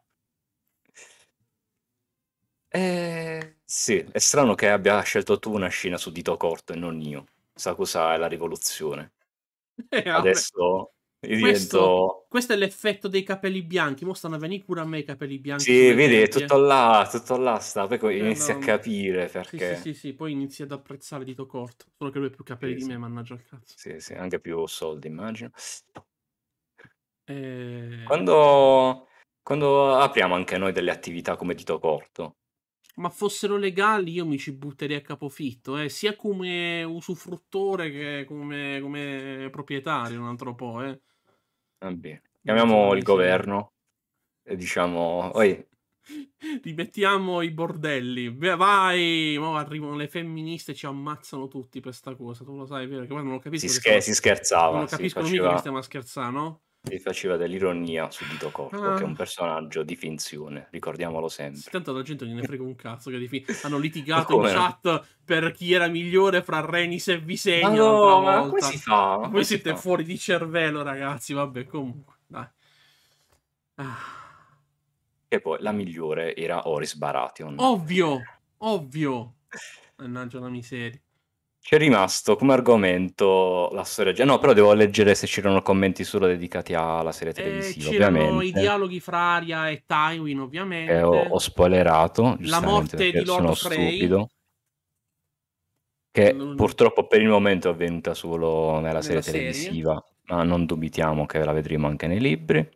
Eh, sì, è strano che abbia scelto tu una scena su dito corto e non io. Sa cosa è la rivoluzione. Eh, Adesso questo, questo, è l'effetto dei capelli bianchi. Mo stanno a venire pure a me i capelli bianchi. Sì, vedi, è tutto là, tutto là sta. Poi eh, inizi no, a capire perché. Sì, sì, sì, sì. poi inizi ad apprezzare Dito Corto. Solo che lui ha più capelli sì, di me, mannaggia il cazzo. Sì, sì, anche più soldi, immagino. E... Eh. Quando... Quando apriamo anche noi delle attività come Dito Corto, ma fossero legali io mi ci butterei a capofitto, eh? sia come usufruttore che come, come proprietario un altro po'. Eh? Vabbè. Ah, Chiamiamo il governo e diciamo, oi, Rimettiamo i bordelli. Beh, vai, ma arrivano le femministe e ci ammazzano tutti per sta cosa. Tu lo sai, vero? Che poi non lo capisco. Si, scher- si scherzava. Non lo capiscono sì, mica che stiamo a scherzare, no? Mi faceva dell'ironia su Dito Corpo, ah. che è un ah. personaggio di finzione, ricordiamolo sempre. tanto la gente non ne frega un cazzo che fi- hanno litigato in chat per chi era migliore fra Renis e Visegna. Ma no, ma come si fa? Ma Voi siete fa? fuori di cervello, ragazzi, vabbè, comunque, dai. Ah. E poi la migliore era Oris Baratheon. Ovvio, ovvio. Mannaggia la miseria. C'è rimasto come argomento la storia. No, però devo leggere se c'erano commenti solo dedicati alla serie eh, televisiva. Eh, c'erano ovviamente. i dialoghi fra Aria e Tywin, ovviamente. Eh, ho, ho, spoilerato. La morte di Lord Stupido, che non... purtroppo per il momento è avvenuta solo nella, nella serie televisiva, serie. ma non dubitiamo che la vedremo anche nei libri.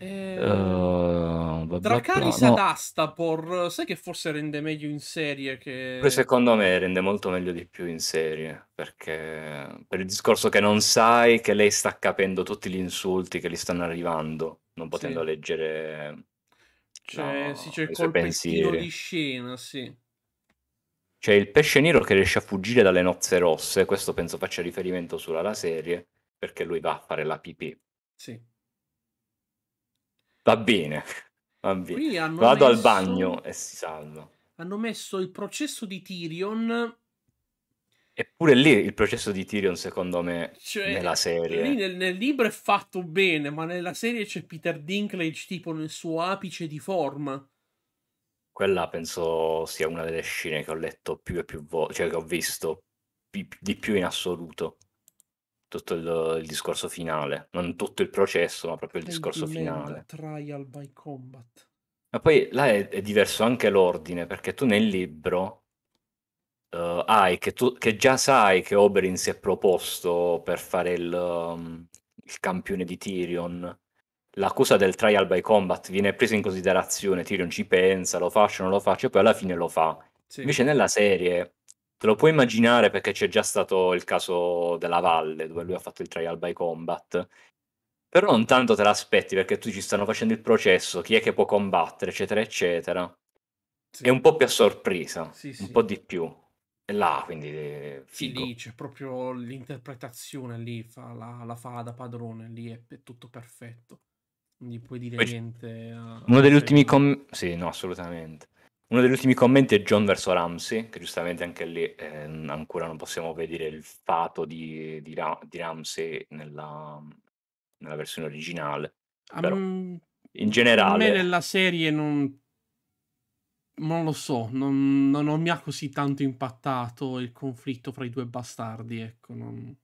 Eh, uh, Dracaris no. ad Astapor, sai che forse rende meglio in serie che... Secondo me rende molto meglio di più in serie, perché per il discorso che non sai che lei sta capendo tutti gli insulti che gli stanno arrivando, non potendo sì. leggere... Cioè, no, sì, c'è il colpettino di scena, sì. C'è il pesce nero che riesce a fuggire dalle nozze rosse, questo penso faccia riferimento sulla serie, perché lui va a fare la pipì. Sì Va bene, va bene. Vado messo... al bagno e si salva. Hanno messo il processo di Tyrion Eppure lì il processo di Tyrion, secondo me, cioè, nella serie. Lì nel, nel, libro è fatto bene, ma nella serie c'è Peter Dinklage tipo nel suo apice di forma. Quella penso sia una delle scene che ho letto più e più volte, cioè che ho visto pi- di più in assoluto tutto il, il discorso finale, non tutto il processo, ma proprio il discorso Pentiment, finale. Trial by combat. Ma poi là è, è diverso anche l'ordine, perché tu nel libro uh, hai, che, tu, che già sai che Oberyn si è proposto per fare il, um, il campione di Tyrion, l'accusa del trial by combat viene presa in considerazione, Tyrion ci pensa, lo faccio, non lo faccio, e poi alla fine lo fa. Sì. Invece nella serie Te lo puoi immaginare perché c'è già stato il caso della Valle dove lui ha fatto il trial by combat. Però non tanto te l'aspetti perché tu ci stanno facendo il processo, chi è che può combattere, eccetera, eccetera. Sì. È un po' più a sorpresa, sì, sì. un po' di più. E là, quindi... Felice, proprio l'interpretazione lì, fa, la, la, fa da padrone, lì è, tutto perfetto. Quindi puoi dire Poi, niente... Uno degli ultimi commenti... Sì, no, assolutamente. Uno degli ultimi commenti è John verso Ramsey, che giustamente anche lì eh, ancora non possiamo vedere il fato di, di, Ra- di Ramsey nella, nella, versione originale. Um, in generale... A me nella serie non, non lo so, non, non, non, mi ha così tanto impattato il conflitto fra i due bastardi, ecco. Non...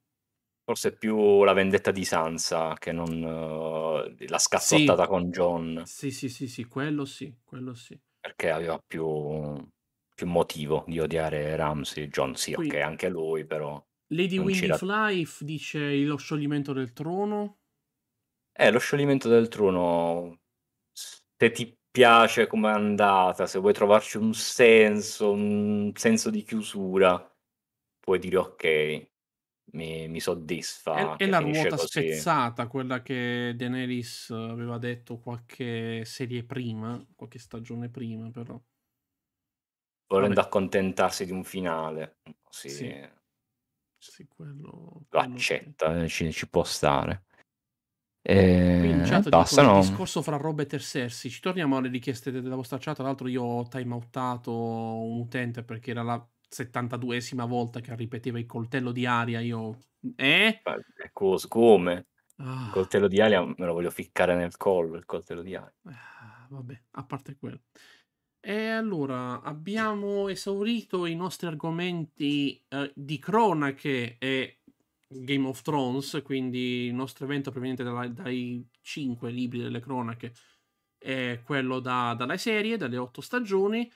Forse è più la vendetta di Sansa che non uh, la scazzottata sì. con John. Sì, sì, sì, sì, quello sì, quello sì perché aveva più, più motivo di odiare Ramsey. John, sì, Qui. ok, anche lui, però. Lady Windy la... Life dice lo scioglimento del trono. Eh, lo scioglimento del trono. Se ti piace come è andata, se vuoi trovarci un senso, un senso di chiusura, puoi dire ok mi, mi soddisfa. È, è la ruota così. spezzata, quella che Daenerys aveva detto qualche serie prima, qualche stagione prima, però. Volendo Vabbè. accontentarsi di un finale. Sì. sì. sì quello, Lo accetta, quello... Eh, ci, ci, può stare. E basta, no? Il discorso fra Rob e Tersersi. Ci torniamo alle richieste della vostra chat. Tra l'altro, io ho timeoutato un utente perché era la 72esima volta che ripeteva il coltello di aria, io... Eh? Cosa, come? Ah. Il coltello di aria me lo voglio ficcare nel collo, il coltello di aria. Ah, vabbè, a parte quello. E allora, abbiamo esaurito i nostri argomenti eh, di cronache e Game of Thrones, quindi il nostro evento proveniente dalla, dai cinque libri delle cronache è quello da, dalle serie, dalle otto stagioni.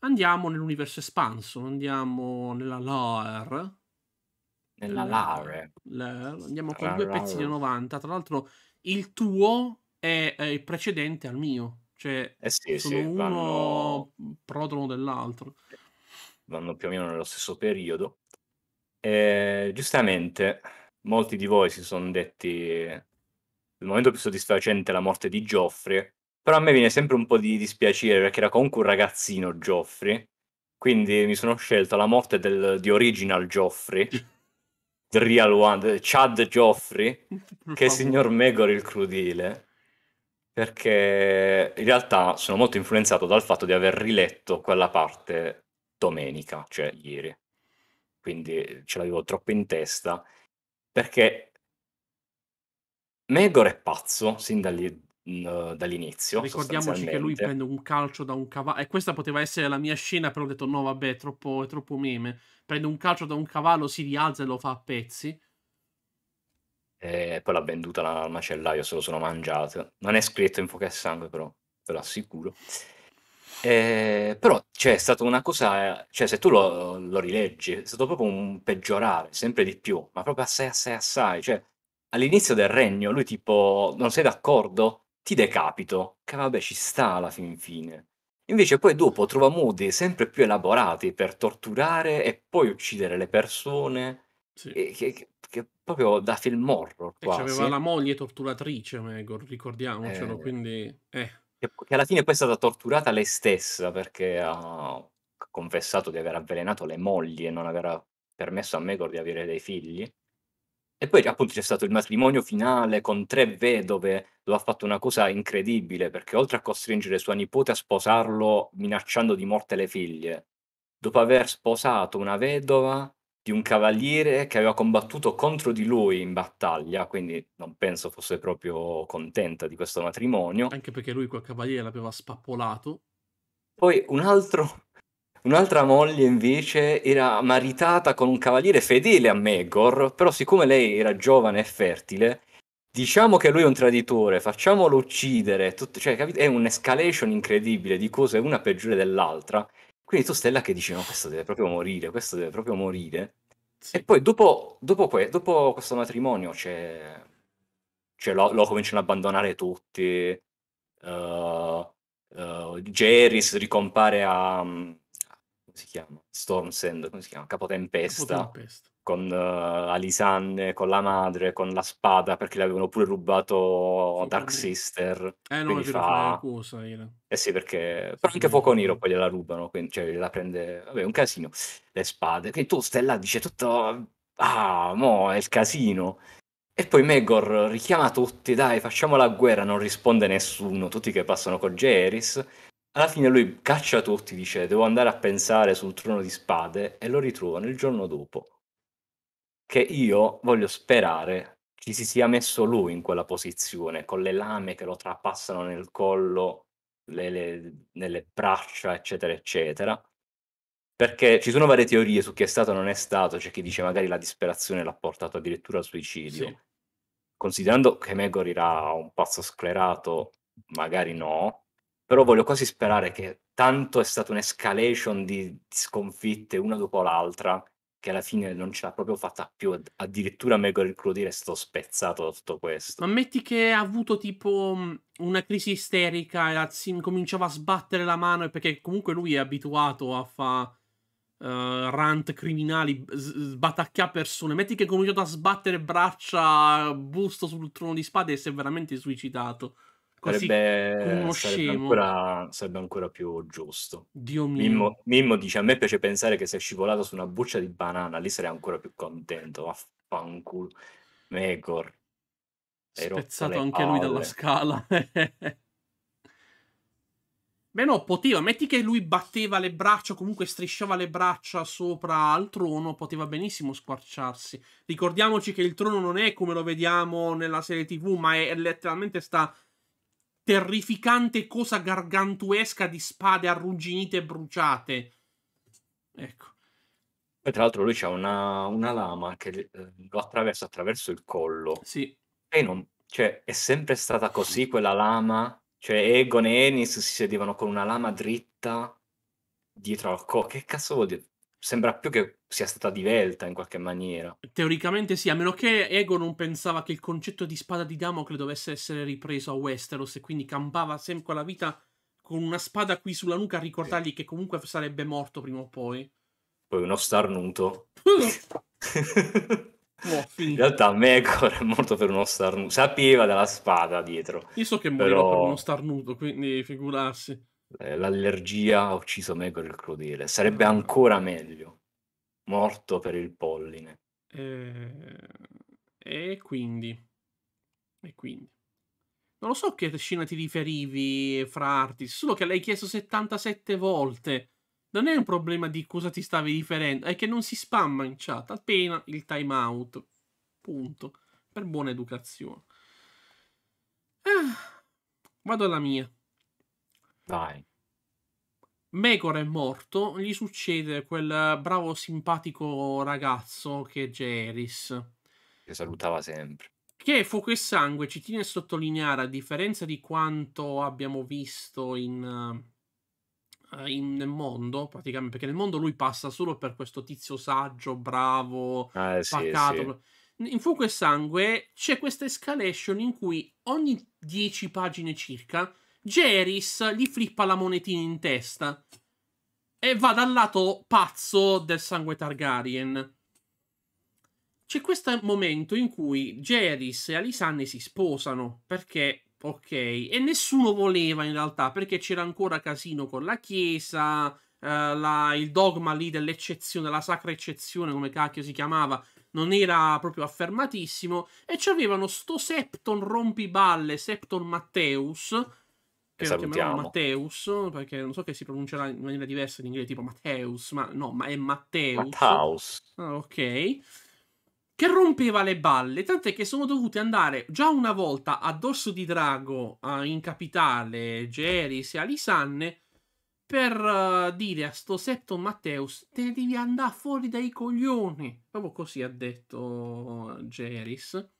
Andiamo nell'universo espanso, andiamo nella lore. Nella eh, lore. Andiamo con due pezzi di 90. Tra l'altro il tuo è, è il precedente al mio. Cioè, eh sì, sono sì, uno vanno... prodromo dell'altro. Vanno più o meno nello stesso periodo. E, giustamente, molti di voi si sono detti il momento più soddisfacente è la morte di Geoffrey, però a me viene sempre un po' di dispiacere perché era comunque un ragazzino Geoffrey. Quindi mi sono scelto la morte del, di Original Geoffrey, The Real One, Chad Geoffrey, che è signor Megor il Crudile. Perché in realtà sono molto influenzato dal fatto di aver riletto quella parte domenica, cioè ieri. Quindi ce l'avevo troppo in testa. Perché Megor è pazzo sin dall'inizio eh, dall'inizio. Ricordiamoci che lui prende un calcio da un cavallo, e questa poteva essere la mia scena, però ho detto no, vabbè, è troppo, è troppo meme. Prende un calcio da un cavallo, si rialza e lo fa a pezzi. E poi l'ha venduta al macellaio, se lo sono mangiato. Non è scritto in fuoco e sangue, però, te lo assicuro. Eh, però c'è cioè, stata una cosa, cioè se tu lo, lo, rileggi, è stato proprio un peggiorare sempre di più, ma proprio assai, assai, assai. Cioè, all'inizio del regno lui tipo non sei d'accordo? ti decapito, che vabbè ci sta alla fin fine. Invece poi dopo trova modi sempre più elaborati per torturare e poi uccidere le persone, sì. e, che, che, che proprio da film horror quasi. E c'aveva la moglie torturatrice, Megor, ricordiamocelo, eh, quindi... Eh. Che, che, alla fine poi è stata torturata lei stessa perché ha confessato di aver avvelenato le mogli e non aver permesso a Megor di avere dei figli. E poi appunto c'è stato il matrimonio finale con tre vedove, lo ha fatto una cosa incredibile, perché oltre a costringere sua nipote a sposarlo minacciando di morte le figlie, dopo aver sposato una vedova di un cavaliere che aveva combattuto contro di lui in battaglia, quindi non penso fosse proprio contenta di questo matrimonio. Anche perché lui quel cavaliere l'aveva spappolato. Poi un altro Un'altra moglie invece era maritata con un cavaliere fedele a Megor, però siccome lei era giovane e fertile, diciamo che lui è un traditore, facciamolo uccidere, tutto, cioè, capito? È un'escalation incredibile di cose una peggiore dell'altra. Quindi tu Stella che dici no, questo deve proprio morire, questo deve proprio morire. Sì. E poi dopo, dopo, que- dopo questo matrimonio c'è... Cioè, lo, lo, cominciano ad abbandonare tutti. Uh, uh Jerry ricompare a si chiama? Storm Sand, come si chiama? Capotempesta. Capotempesta. Con uh, Alisanne, con la madre, con la spada, perché le avevano pure rubato sì, Dark Sister. Eh no, fa... fa cosa, era. Eh sì, perché... Sì, Però anche Fuoco Nero poi gliela rubano, quindi cioè, gliela prende... Vabbè, un casino. Le spade. Quindi tu stai là, dice tutto... Ah, mo, è il casino. E poi Megor richiama tutti, dai, facciamo la guerra, non risponde nessuno, tutti che passano con Geris alla fine lui caccia tutti, dice devo andare a pensare sul trono di spade e lo ritrovano il giorno dopo. Che io voglio sperare ci si sia messo lui in quella posizione, con le lame che lo trapassano nel collo, le, le, nelle braccia, eccetera, eccetera. Perché ci sono varie teorie su chi è stato o non è stato, c'è chi dice magari la disperazione l'ha portato addirittura al suicidio. Sì. Considerando che Megor era un pazzo sclerato, magari no, però voglio quasi sperare che tanto è stata un'escalation di, di sconfitte una dopo l'altra che alla fine non ce l'ha proprio fatta più addirittura Megor il Crudire è stato spezzato da tutto questo ma metti che ha avuto tipo mm, una crisi isterica e si cominciava a sbattere la mano perché comunque lui è abituato a fare uh, rant criminali sbatacchia persone metti che ha cominciato a sbattere braccia busto sul trono di spade e si è veramente suicidato sarebbe, sarebbe, ancora, sarebbe, ancora, più giusto. Dio mio. Mimmo, Mimmo, dice: A me piace pensare che sei scivolato su una buccia di banana, lì sarei ancora più contento. Vaffanculo, Megor. Spezzato anche palle. lui dalla scala. Beh, no, poteva. Metti che lui batteva le braccia, comunque strisciava le braccia sopra al trono, poteva benissimo squarciarsi. Ricordiamoci che il trono non è come lo vediamo nella serie TV, ma è letteralmente sta terrificante cosa gargantuesca di spade arrugginite e bruciate. Ecco. E tra l'altro lui c'ha una, una lama che eh, lo attraversa attraverso il collo. Sì. E non, cioè, è sempre stata così quella lama? Cioè, Egon e Ennis si sedevano con una lama dritta dietro al collo. Che cazzo vuol dire? sembra più che sia stata divelta in qualche maniera. Teoricamente sì, a meno che Ego non pensava che il concetto di spada di Damocle dovesse essere ripreso a Westeros e quindi campava sempre la vita con una spada qui sulla nuca a ricordargli sì. che comunque sarebbe morto prima o poi. Poi uno starnuto. oh, in realtà Megor è morto per uno starnuto. Sapeva della spada dietro. Io so che moriva però... per uno starnuto, quindi figurarsi. Eh, l'allergia ha ucciso me con il crudele. Sarebbe ah, ancora meglio, morto per il polline. Eh, e quindi? E quindi? Non lo so che scena ti riferivi fra Artis, solo che l'hai chiesto 77 volte. Non è un problema di cosa ti stavi riferendo, è che non si spamma in chat, appena il time out. Punto. Per buona educazione. Ah, vado alla mia. Vai. Megor è morto, gli succede quel bravo simpatico ragazzo che è Geris. Che salutava sempre. Che Fuoco e Sangue ci tiene a sottolineare, a differenza di quanto abbiamo visto in, uh, in, nel mondo, praticamente, perché nel mondo lui passa solo per questo tizio saggio, bravo, ah, pacato. Sì, sì. In Fuoco e Sangue c'è questa escalation in cui ogni 10 pagine circa Geris gli flippa la monetina in testa e va dal lato pazzo del sangue Targaryen. C'è questo momento in cui Geris e Alisanne si sposano perché, ok, e nessuno voleva in realtà perché c'era ancora casino con la chiesa, eh, la, il dogma lì dell'eccezione, la sacra eccezione, come cacchio si chiamava, non era proprio affermatissimo e c'avevano sto Septon rompiballe, Septon Matteus che salutiamo. lo chiamiamo Matteus, perché non so che si pronuncerà in maniera diversa in inglese, tipo Matteus, ma no, ma è Matteus. Matteus. Ah, ok. Che rompeva le balle, tant'è che sono dovuti andare già una volta a dorso di drago uh, in capitale, Geris e Alisanne, per uh, dire a sto setto Matteus, te devi andare fuori dai coglioni. Proprio così ha detto eh, Geris.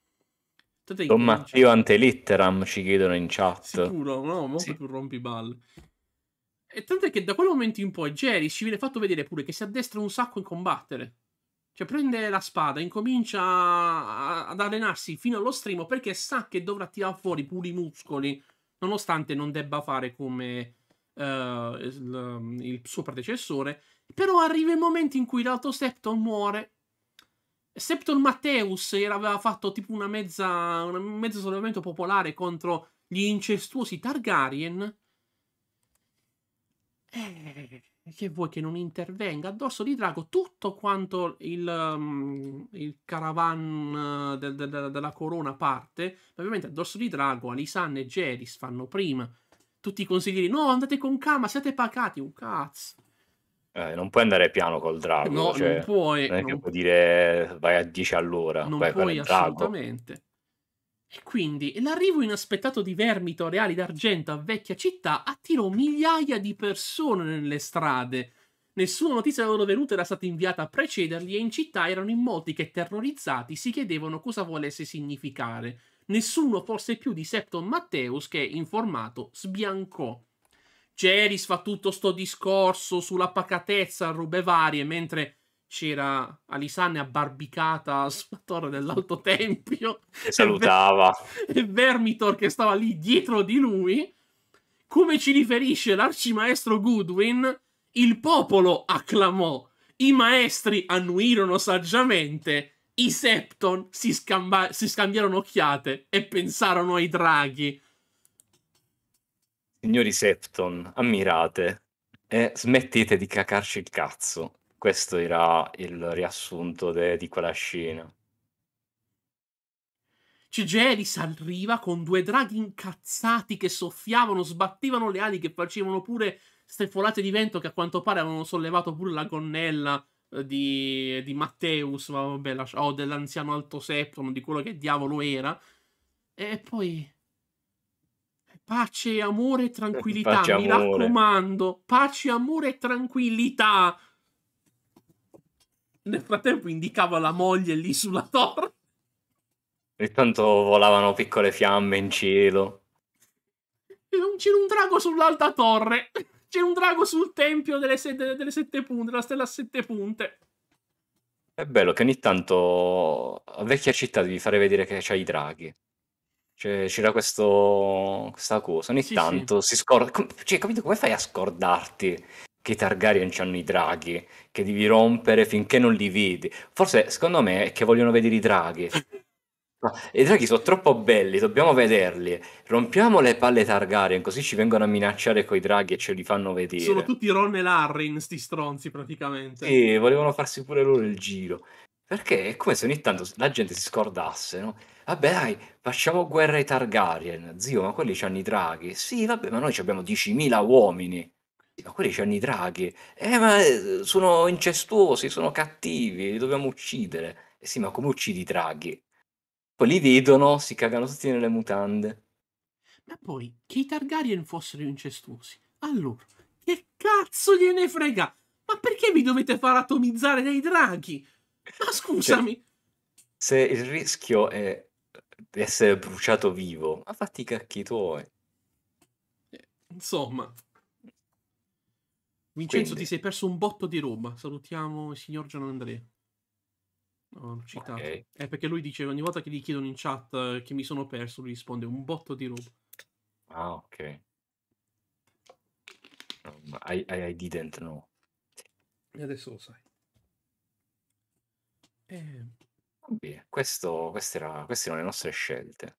Te Don Matteo Antelitteram ci chiedono in chat. Sicuro, no, molto sì. più rompiballe. E tanto è che da quel momento in poi Jerry ci viene fatto vedere pure che si addestra un sacco in combattere. Cioè prende la spada, incomincia a, ad allenarsi fino allo stremo perché sa che dovrà tirare fuori pure i muscoli, nonostante non debba fare come uh, il, il, suo predecessore. Però arriva il momento in cui l'autocepton muore Septon Matteus aveva fatto tipo una mezza, un mezzo sollevamento popolare contro gli incestuosi Targaryen. Eh, che vuoi che non intervenga? Addosso di drago tutto quanto il, um, il caravan uh, eh, de, de, de, della corona parte. Ovviamente addosso di drago Alisanne e Geris fanno prima. Tutti i consiglieri, no, andate con calma, siete pacati, un cazzo. Eh, non puoi andare piano col drago. No, cioè, non puoi. Non è che non... puoi dire vai a 10 all'ora. Non vai puoi, assolutamente. E quindi l'arrivo inaspettato di Vermito Reali d'Argento a Vecchia Città attirò migliaia di persone nelle strade. Nessuna notizia della loro venuta era stata inviata a precederli e in città erano in molti che terrorizzati si chiedevano cosa volesse significare. Nessuno forse più di Septon Matteus che, informato, sbiancò Ceris fa tutto sto discorso sulla pacatezza, robe varie, mentre c'era Alisanne abbarbicata sulla torre dell'Alto Tempio. Che salutava. E, e Vermitor che stava lì dietro di lui. Come ci riferisce l'arcimaestro Goodwin, il popolo acclamò, i maestri annuirono saggiamente, i Septon si, scamba- si scambiarono occhiate e pensarono ai draghi. Signori Septon, ammirate e smettete di cacarci il cazzo. Questo era il riassunto de- di quella scena. Cigelis arriva con due draghi incazzati che soffiavano, sbattevano le ali, che facevano pure ste folate di vento che a quanto pare avevano sollevato pure la gonnella eh, di, di Matteus, o oh, dell'anziano Alto Septon, di quello che diavolo era. E poi pace, amore e tranquillità. Pace, Mi amore. raccomando, pace, amore e tranquillità. Nel frattempo indicava la moglie lì sulla torre. E tanto volavano piccole fiamme in cielo. C'era un drago sull'alta torre. C'era un drago sul tempio delle, se- delle sette punte, la stella a sette punte. È bello che ogni tanto a vecchia città devi fare vedere che c'hai i draghi. Cioè, c'era questo, questa cosa. Ogni sì, tanto sì. si scorda. cioè, capito? Come fai a scordarti che i Targaryen hanno i draghi? Che devi rompere finché non li vedi. Forse, secondo me, è che vogliono vedere i draghi. I draghi sono troppo belli, dobbiamo vederli. Rompiamo le palle Targaryen, così ci vengono a minacciare coi draghi e ce li fanno vedere. Sono tutti Ron e Larry, sti stronzi praticamente. Sì, volevano farsi pure loro il giro. Perché è come se ogni tanto la gente si scordasse, no? Vabbè dai, facciamo guerra ai Targaryen, zio, ma quelli c'hanno i draghi. Sì, vabbè, ma noi abbiamo 10.000 uomini. Sì, ma quelli c'hanno i draghi. Eh, ma eh, sono incestuosi, sono cattivi, li dobbiamo uccidere. Eh sì, ma come uccidi i draghi? Poi li vedono, si cagano tutti nelle mutande. Ma poi, che i Targaryen fossero incestuosi, allora, che cazzo gliene frega? Ma perché vi dovete far atomizzare dai draghi? Ma ah, cioè, scusami. Cioè, se il rischio è di essere bruciato vivo, ma fatti i cacchi tuoi. Eh, insomma. Vincenzo, Quindi. ti sei perso un botto di roba. Salutiamo il signor Gian Andrea. No, l'ho citato. Okay. È eh, perché lui dice ogni volta che gli chiedono in chat eh, che mi sono perso, lui risponde un botto di roba. Ah, ok. Um, I, I, I didn't know. E adesso lo sai. E eh. vabbè, questo, queste, era, queste erano le nostre scelte.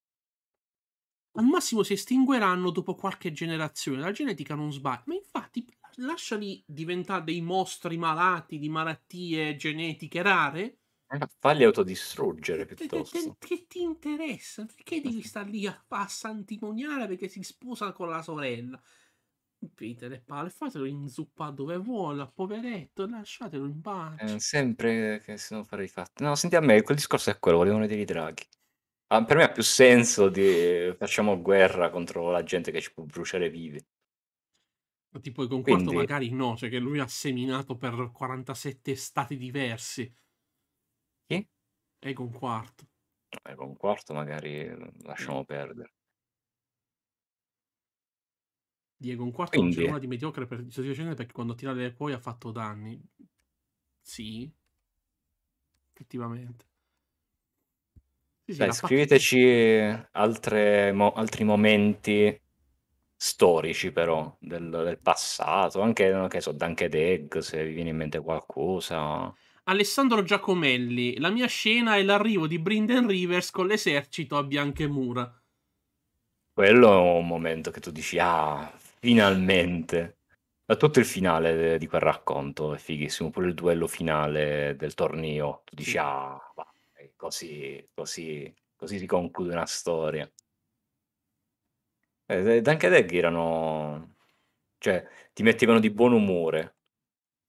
Al massimo si estingueranno dopo qualche generazione, la genetica non sbaglia, ma infatti lasciali diventare dei mostri malati di malattie genetiche rare. Eh, falli autodistruggere piuttosto. Che ti interessa? Perché devi stare lì a, a santimoniare perché si sposa con la sorella? Rompite le palle, fatelo inzuppare dove vuole, poveretto, lasciatelo in pace. Eh, sempre che se non fare i fatti. No, senti, a me quel discorso è quello, volevano dei draghi. Ah, per me ha più senso di facciamo guerra contro la gente che ci può bruciare vivi. Tipo con Quindi... quarto magari no, cioè che lui ha seminato per 47 stati diversi. Chi? E con quarto. E con quarto magari lasciamo mm. perdere. Diego, un quarto Quindi... non c'è una di mediocre per sostituzione perché quando tira le cuoie ha fatto danni. Sì, effettivamente. Sì, sì, Beh, scriveteci altre, mo, altri momenti storici però del, del passato, anche, che so, Duncan Egg, se vi viene in mente qualcosa. Alessandro Giacomelli, la mia scena è l'arrivo di Brinden Rivers con l'esercito a Bianche Mura Quello è un momento che tu dici, ah, Finalmente. Ma tutto il finale eh, di quel racconto è fighissimo, pure il duello finale del torneo. Tu dici, sì. ah, va, così, così, così si conclude una storia. Eh, Duncan Egg erano... cioè, ti mettevano di buon umore.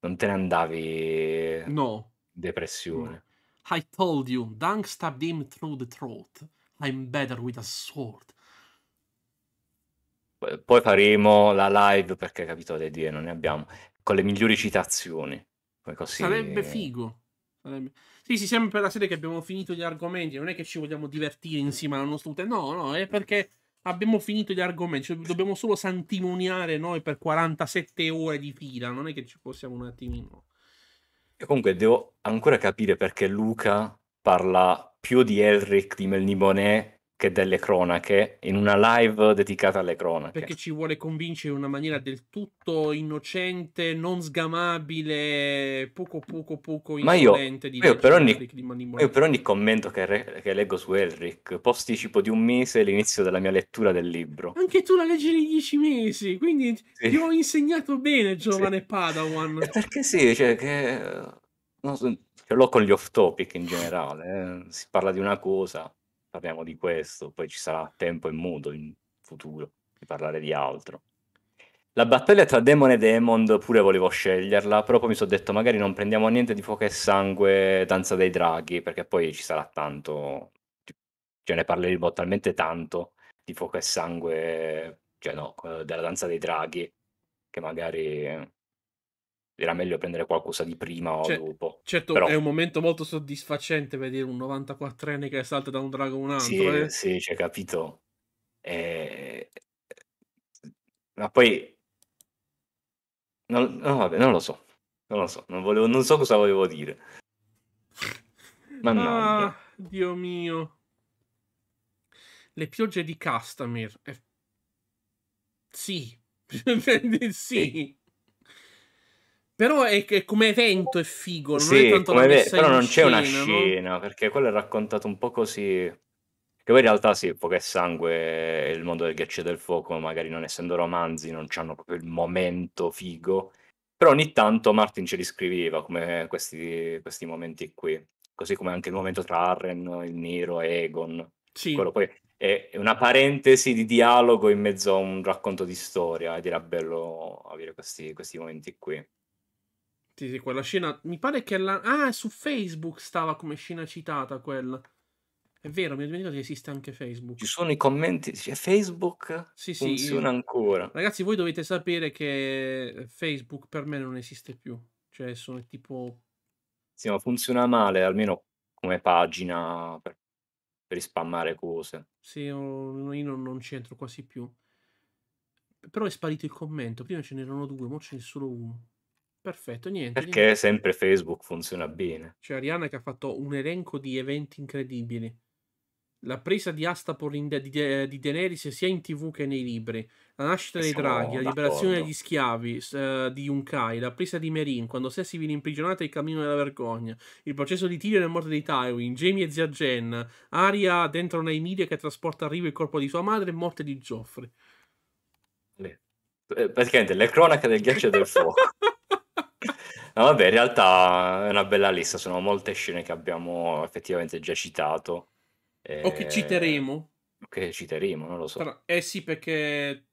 Non te ne andavi... No. Depressione. No. I told you, Dunk stabbed him through the throat. I'm better with a sword poi faremo la live perché capito le idee non ne abbiamo con le migliori citazioni così... sarebbe figo sarebbe... sì sì sempre per la serie che abbiamo finito gli argomenti non è che ci vogliamo divertire insieme alla nostra utente no no è perché abbiamo finito gli argomenti cioè, dobbiamo solo santimoniare noi per 47 ore di fila non è che ci possiamo un attimino e comunque devo ancora capire perché Luca parla più di Elric di Melnibonè che delle cronache in una live dedicata alle cronache. Perché ci vuole convincere in una maniera del tutto innocente, non sgamabile, poco poco poco ma io, di io per, ogni, io per ogni commento che, re, che, leggo su Elric posticipo di un mese l'inizio della mia lettura del libro. Anche tu la leggi in dieci mesi, quindi sì. ti ho insegnato bene, giovane sì. Padawan. E perché sì, cioè che... Non so, ce l'ho con gli off topic in generale, eh. si parla di una cosa, parliamo di questo, poi ci sarà tempo e modo in futuro di parlare di altro. La battaglia tra Demon e Demon pure volevo sceglierla, però poi mi sono detto magari non prendiamo niente di fuoco e sangue, danza dei draghi, perché poi ci sarà tanto, cioè ne parleremo talmente tanto di fuoco e sangue, cioè no, della danza dei draghi, che magari era meglio prendere qualcosa di prima o cioè, dopo. Certo, Però... è un momento molto soddisfacente vedere un 94enne che salta da un drago a un altro. Sì, eh. sì, cioè, capito. Eh... Ma poi... Non, no, vabbè, non lo so. Non lo so, non, volevo, non so cosa volevo dire. Mannaggia. Ah, Dio mio. Le piogge di Castamir. Eh... Sì. sì. Però è, è come evento è figo, non sì, è tanto come ve- però non c'è una scena, no? perché quello è raccontato un po' così. Che poi in realtà sì, poche Sangue e il mondo del ghiaccio e del fuoco, magari non essendo romanzi, non hanno proprio il momento figo. Però ogni tanto Martin ce li scriveva come questi, questi momenti qui. Così come anche il momento tra Arren, il Nero e Egon. Sì. Quello poi è una parentesi di dialogo in mezzo a un racconto di storia ed era bello avere questi, questi momenti qui. Sì, sì, quella scena. Mi pare che la. Ah, su Facebook stava come scena citata quella. È vero, mi ho dimenticato che esiste anche Facebook. Ci sono i commenti. Cioè, Facebook sì, sì, funziona io... ancora. Ragazzi, voi dovete sapere che Facebook per me non esiste più. Cioè, sono tipo. Sì, ma funziona male, almeno come pagina per, per spammare cose. Sì, io non, non c'entro quasi più. Però è sparito il commento. Prima ce n'erano due, ora ce n'è solo uno. Perfetto, niente. Perché niente. sempre Facebook funziona bene. C'è Arianna che ha fatto un elenco di eventi incredibili. La presa di Astapor de- di, di Daenerys sia in tv che nei libri. La nascita eh, dei draghi, la liberazione degli schiavi uh, di Yunkai, la presa di Merin, quando Sessi viene imprigionata il cammino della vergogna, il processo di Tyrion e la morte di Tywin, Jamie e zia Jen, Aria dentro una Emilia che trasporta a riva il corpo di sua madre e morte di Geoffrey. Le... Eh, praticamente le cronache del ghiaccio e del fuoco. No, vabbè, in realtà è una bella lista, sono molte scene che abbiamo effettivamente già citato. Eh... O che eh, citeremo. O che citeremo, non lo so. Però, eh sì, perché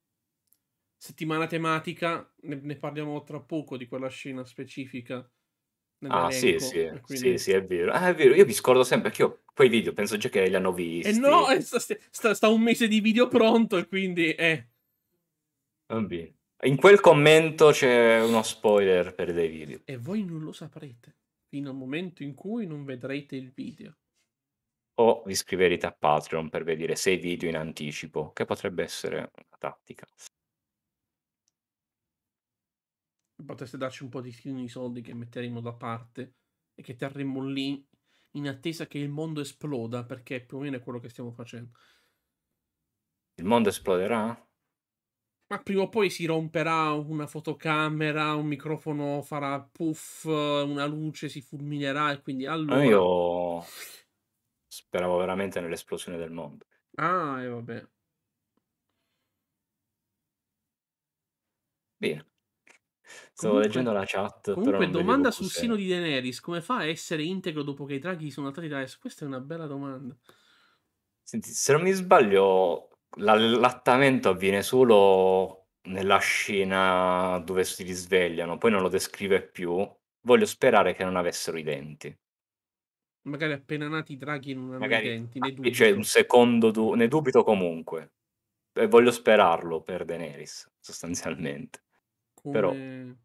settimana tematica ne, ne, parliamo tra poco di quella scena specifica. Ah sì sì, sì, sì, è vero. Ah, è vero, io mi scordo sempre che io quei video penso già che li hanno eh visti. Eh no, sta, sta, sta un mese di video pronto e quindi... Eh. Va bene. In quel commento c'è uno spoiler per dei video. E voi non lo saprete fino al momento in cui non vedrete il video. O vi iscriverete a Patreon per vedere sei video in anticipo, che potrebbe essere una tattica. Potreste darci un po' di soldi che metteremo da parte e che terremo lì in attesa che il mondo esploda, perché più o meno è quello che stiamo facendo. Il mondo esploderà? Ma prima o poi si romperà una fotocamera, un microfono farà puff, una luce si fulminerà e quindi allora... Io speravo veramente nell'esplosione del mondo. Ah, e vabbè. Bene. Stavo comunque, leggendo la chat. Comunque, domanda sul se... sino di Daenerys: come fa a essere integro dopo che i draghi sono andati da est? Questa è una bella domanda. Senti, se non mi sbaglio, l'allattamento avviene solo nella scena dove si risvegliano, poi non lo descrive più. Voglio sperare che non avessero i denti. Magari appena nati i draghi non hanno Magari, i denti, ne dubito. Cioè, un secondo, du- ne dubito comunque. E voglio sperarlo per Daenerys, sostanzialmente. Come... Però...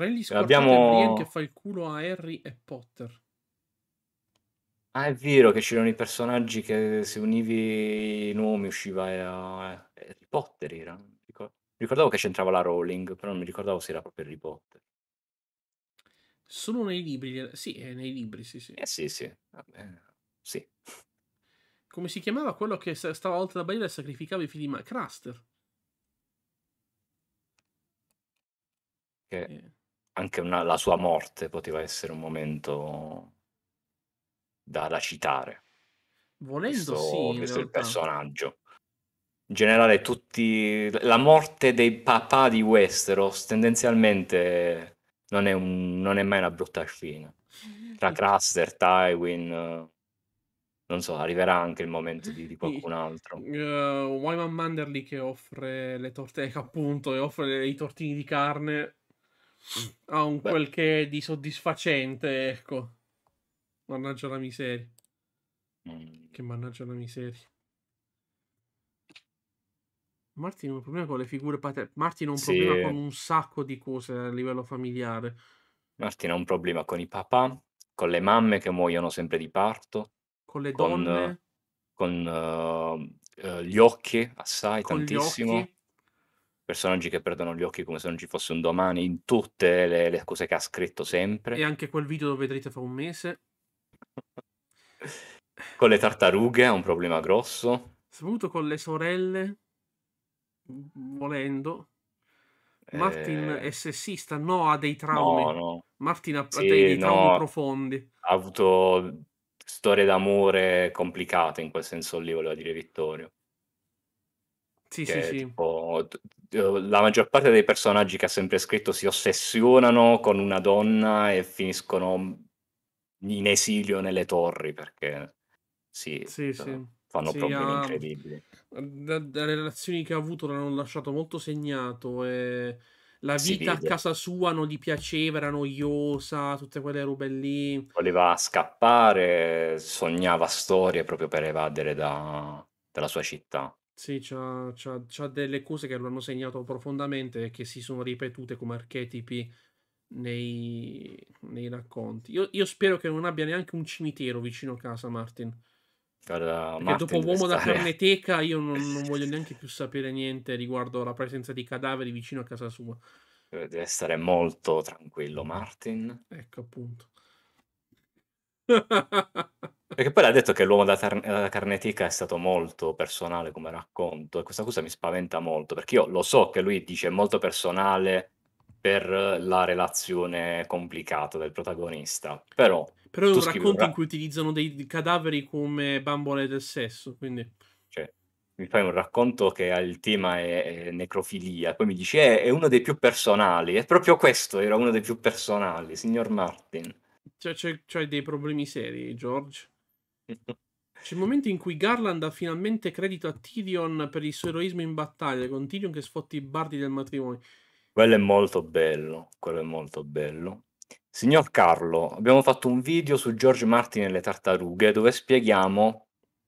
Rally scordato abbiamo... che fa il culo a Harry e Potter. Ah, è vero che c'erano i personaggi che se univi i nomi usciva eh, eh Harry Potter era? Mi ricordavo che c'entrava la Rowling, però non mi ricordavo se era proprio Harry Potter. Solo nei libri, eh, sì, eh, nei libri, sì, sì. Eh sì, sì, vabbè, sì. Come si chiamava quello che stava oltre la barriera e sacrificava i figli di Ma- Craster? Che Eh, anche una- la sua morte poteva essere un momento da, da citare. Volendo questo, sì, questo è il personaggio. In generale, tutti... la morte dei papà di Westeros tendenzialmente non è, un... non è mai una brutta fine. Tra mm. Craster, Tywin, non so, arriverà anche il momento di, di qualcun altro. Uh, Wyman Manderly che offre le torte, appunto, e offre i tortini di carne ha un Beh. quel che è di soddisfacente, ecco. Mannaggia la miseria. Mm. Che mannaggia la miseria. Martin ha un problema con le figure paterne. Martin ha un sì. problema con un sacco di cose a livello familiare. Martin ha un problema con i papà, con le mamme che muoiono sempre di parto. Con le donne. Con, con uh, eh, eh, gli occhi, assai, con tantissimo. Personaggi che perdono gli occhi come se non ci fosse un domani, in tutte le, le cose che ha scritto sempre. E anche quel video lo vedrete fra un mese con le tartarughe è un problema grosso. Soprattutto con le sorelle, volendo. Martin eh. è sessista, no, ha dei traumi. No, no. Martin ha sì, dei, dei no. traumi profondi. Ha avuto storie d'amore complicate in quel senso lì, voleva dire Vittorio. Sì, che, sì, tipo, sì. Eh, la maggior parte dei personaggi che ha sempre scritto si ossessionano con una donna e finiscono in esilio nelle torri perché sì, sì, sì. Eh, fanno sì, problemi ha... incredibili. Le mhmm, relazioni che ha avuto l'hanno lasciato molto segnato e la vita a casa sua non gli piaceva, era noiosa, tutte quelle robe lì. Voleva scappare, sognava storie proprio per evadere da, dalla sua città. Sì, c'ha, c'ha, c'ha delle cose che lo hanno segnato profondamente e che si sono ripetute come archetipi nei, nei racconti. Io, io, spero che non abbia neanche un cimitero vicino a casa Martin. Guarda, Perché Martin dopo Uomo da Carneteca io non, non, voglio neanche più sapere niente riguardo alla presenza di cadaveri vicino a casa sua. Deve essere molto tranquillo Martin. Ecco appunto. Perché poi l'ha detto che l'uomo da, tar- eh, Carnetica è stato molto personale come racconto e questa cosa mi spaventa molto perché io lo so che lui dice molto personale per la relazione complicata del protagonista. Però, Però è un racconto un... in cui utilizzano dei cadaveri come bambole del sesso, quindi... Cioè, mi fai un racconto che il tema è, necrofilia, poi mi dici eh, è uno dei più personali, è proprio questo, era uno dei più personali, signor Martin. Cioè, c'è, cioè, c'hai cioè dei problemi seri, George. C'è il momento in cui Garland ha finalmente credito a Tyrion per il suo eroismo in battaglia, con Tyrion che sfotti i bardi del matrimonio. Quello è molto bello, quello è molto bello. Signor Carlo, abbiamo fatto un video su George Martin e le tartarughe dove spieghiamo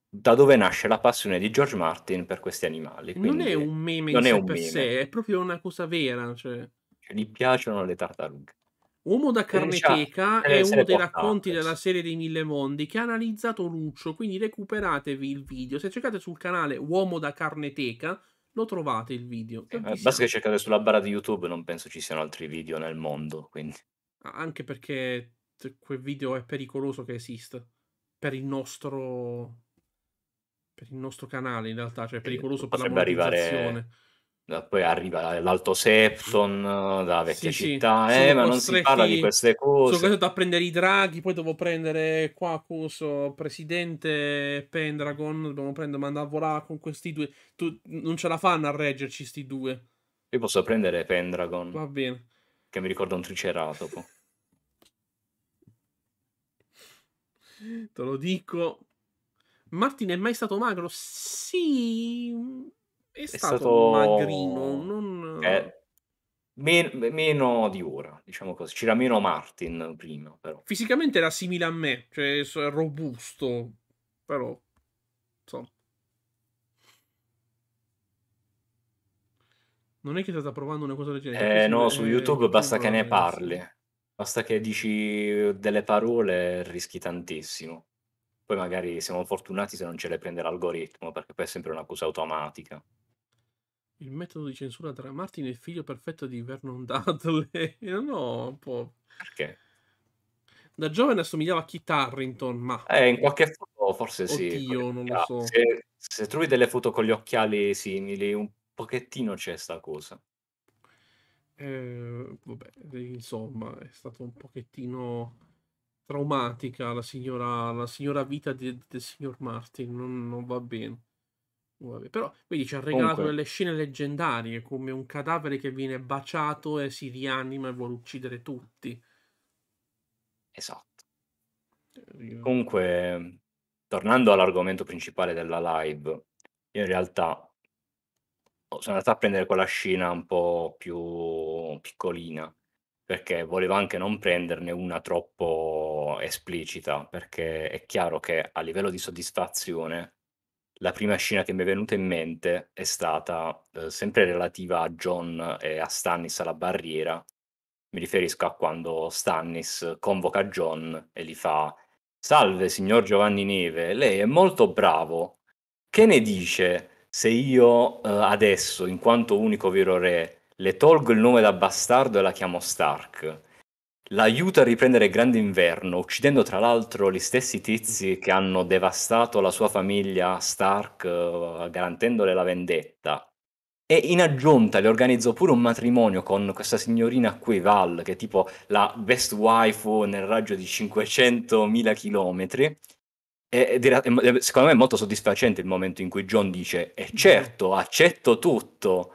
da dove nasce la passione di George Martin per questi animali. Non è un meme non in sé per meme. sé, è proprio una cosa vera. Cioè... cioè gli piacciono le tartarughe. Uomo da Carneteca è uno dei racconti della serie dei Mille Mondi che ha analizzato Lucio, quindi recuperatevi il video. Se cercate sul canale Uomo da Carneteca lo trovate il video. Eh, basta che cercate sulla barra di YouTube, non penso ci siano altri video nel mondo. Quindi. Anche perché quel video è pericoloso che esista per il nostro per il nostro canale in realtà, cioè è eh, pericoloso eh, per la monetizzazione. Arrivare poi arriva l'Alto Septon, la vecchia sì, città, sì. Eh, ma non si parla di queste cose. Sono costretto a prendere i draghi, poi devo prendere qua Cuso, Presidente Pendragon, dobbiamo prendere, ma andavo là con questi due. Tu, non ce la fanno a reggerci questi due. Io posso prendere Pendragon. Va bene. Che mi ricorda un triceratopo. Te lo dico. Martin è mai stato magro? Sì è, è stato, stato, magrino, non... eh, men- meno di ora, diciamo così. C'era meno Martin prima, però. Fisicamente era simile a me, cioè robusto, però... Insomma. Non è che state provando una cosa del genere. Eh, no, su eh, YouTube basta che ne parli. Basta che dici delle parole rischi tantissimo. Poi magari siamo fortunati se non ce le prende l'algoritmo, perché poi è sempre una cosa automatica. Il metodo di censura tra Martin e il figlio perfetto di Vernon Dudley. No, un po'. Perché? Da giovane assomigliava a Kit Harrington, ma... Eh, in qualche foto forse sì. Oddio, non lo so. Se, se, trovi delle foto con gli occhiali simili, un pochettino c'è sta cosa. Eh, vabbè, insomma, è stato un pochettino traumatica la signora, la signora vita del signor Martin, non, non va bene. Vabbè, però vedi ci ha regalato Comunque. delle scene leggendarie come un cadavere che viene baciato e si rianima e vuole uccidere tutti. Esatto. Eh, io... Comunque, tornando all'argomento principale della live, io in realtà sono andato a prendere quella scena un po' più piccolina perché volevo anche non prenderne una troppo esplicita perché è chiaro che a livello di soddisfazione la prima scena che mi è venuta in mente è stata eh, sempre relativa a John e a Stannis alla barriera. Mi riferisco a quando Stannis convoca John e gli fa Salve signor Giovanni Neve, lei è molto bravo. Che ne dice se io eh, adesso, in quanto unico vero re, le tolgo il nome da bastardo e la chiamo Stark? l'aiuta a riprendere grande inverno, uccidendo tra l'altro gli stessi tizi che hanno devastato la sua famiglia Stark, eh, garantendole la vendetta. E in aggiunta le organizzò pure un matrimonio con questa signorina qui, Val, che è tipo la best wife nel raggio di 500.000 km. E, e, secondo me è molto soddisfacente il momento in cui John dice: E mm. certo, accetto tutto.